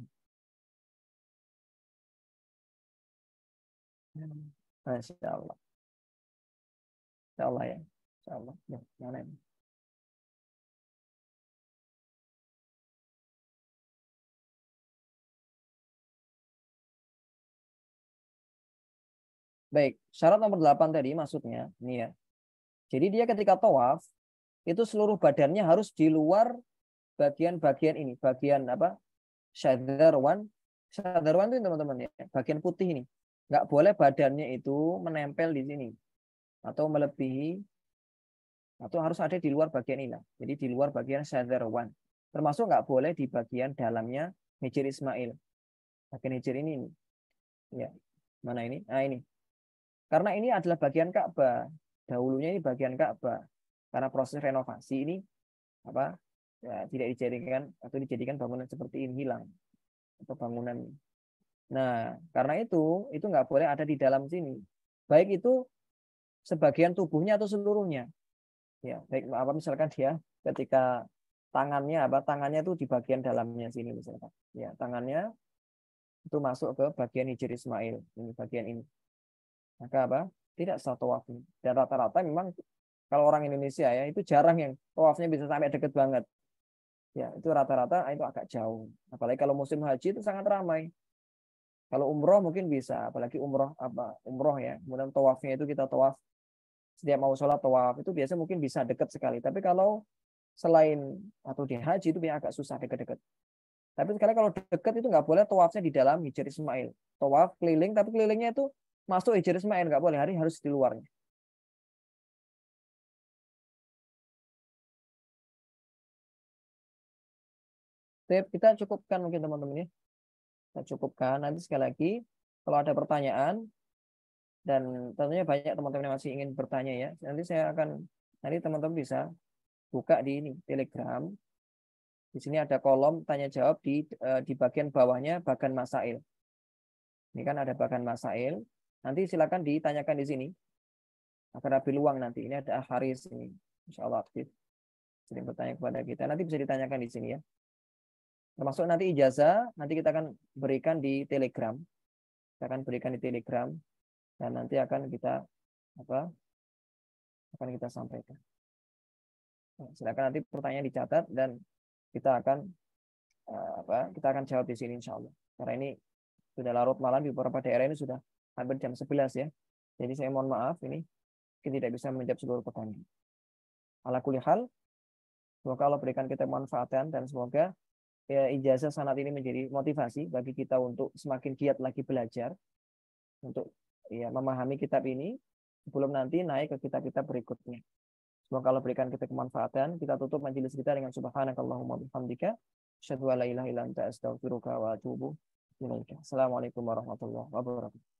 Masya Allah. Insya Allah ya. Insyaallah. Ya, yang Baik, syarat nomor 8 tadi maksudnya ini ya. Jadi dia ketika tawaf itu seluruh badannya harus di luar bagian-bagian ini, bagian apa? Syadarwan. Syadarwan itu teman-teman ya, bagian putih ini. Enggak boleh badannya itu menempel di sini atau melebihi atau harus ada di luar bagian ini. Jadi di luar bagian Sadar One. Termasuk nggak boleh di bagian dalamnya Hijir Ismail. Bagian Hijir ini. ini. Ya. Mana ini? Nah ini. Karena ini adalah bagian Ka'bah. Dahulunya ini bagian Ka'bah. Karena proses renovasi ini apa ya, tidak dijadikan atau dijadikan bangunan seperti ini hilang atau bangunan. Nah, karena itu itu nggak boleh ada di dalam sini. Baik itu sebagian tubuhnya atau seluruhnya ya baik apa misalkan dia ketika tangannya apa tangannya itu di bagian dalamnya sini misalkan ya tangannya itu masuk ke bagian hijri Ismail ini bagian ini maka apa tidak satu waktu dan rata-rata memang kalau orang Indonesia ya itu jarang yang tawafnya bisa sampai deket banget ya itu rata-rata ah, itu agak jauh apalagi kalau musim haji itu sangat ramai kalau umroh mungkin bisa apalagi umroh apa umroh ya kemudian tawafnya itu kita tawaf setiap mau sholat tawaf itu biasa mungkin bisa dekat sekali. Tapi kalau selain atau di haji itu agak susah dekat-dekat. Tapi sekarang kalau dekat itu nggak boleh tawafnya di dalam Hijr Ismail. Tawaf keliling, tapi kelilingnya itu masuk Hijr Ismail. Nggak boleh, hari harus di luarnya. Kita cukupkan mungkin teman-teman ya. Kita cukupkan. Nanti sekali lagi, kalau ada pertanyaan, dan tentunya banyak teman-teman yang masih ingin bertanya ya. Nanti saya akan nanti teman-teman bisa buka di ini Telegram. Di sini ada kolom tanya jawab di eh, di bagian bawahnya bagan masail. Ini kan ada bagan masail. Nanti silakan ditanyakan di sini. Agar ada luang nanti. Ini ada Haris ini. Insya Allah aktif. Sering bertanya kepada kita. Nanti bisa ditanyakan di sini ya. Termasuk nanti ijazah, nanti kita akan berikan di Telegram. Kita akan berikan di Telegram dan nanti akan kita apa akan kita sampaikan. Nah, silakan nanti pertanyaan dicatat dan kita akan eh, apa kita akan jawab di sini insya Allah karena ini sudah larut malam di beberapa daerah ini sudah hampir jam 11 ya jadi saya mohon maaf ini kita tidak bisa menjawab seluruh pertanyaan ala hal semoga Allah berikan kita manfaatan dan semoga ya, ijazah sanat ini menjadi motivasi bagi kita untuk semakin giat lagi belajar untuk ya memahami kitab ini sebelum nanti naik ke kitab-kitab berikutnya. Semoga Allah berikan kita kemanfaatan. Kita tutup majelis kita dengan subhanakallahumma bihamdika asyhadu an la ilaha illa anta astaghfiruka wa atubu Assalamualaikum warahmatullahi wabarakatuh.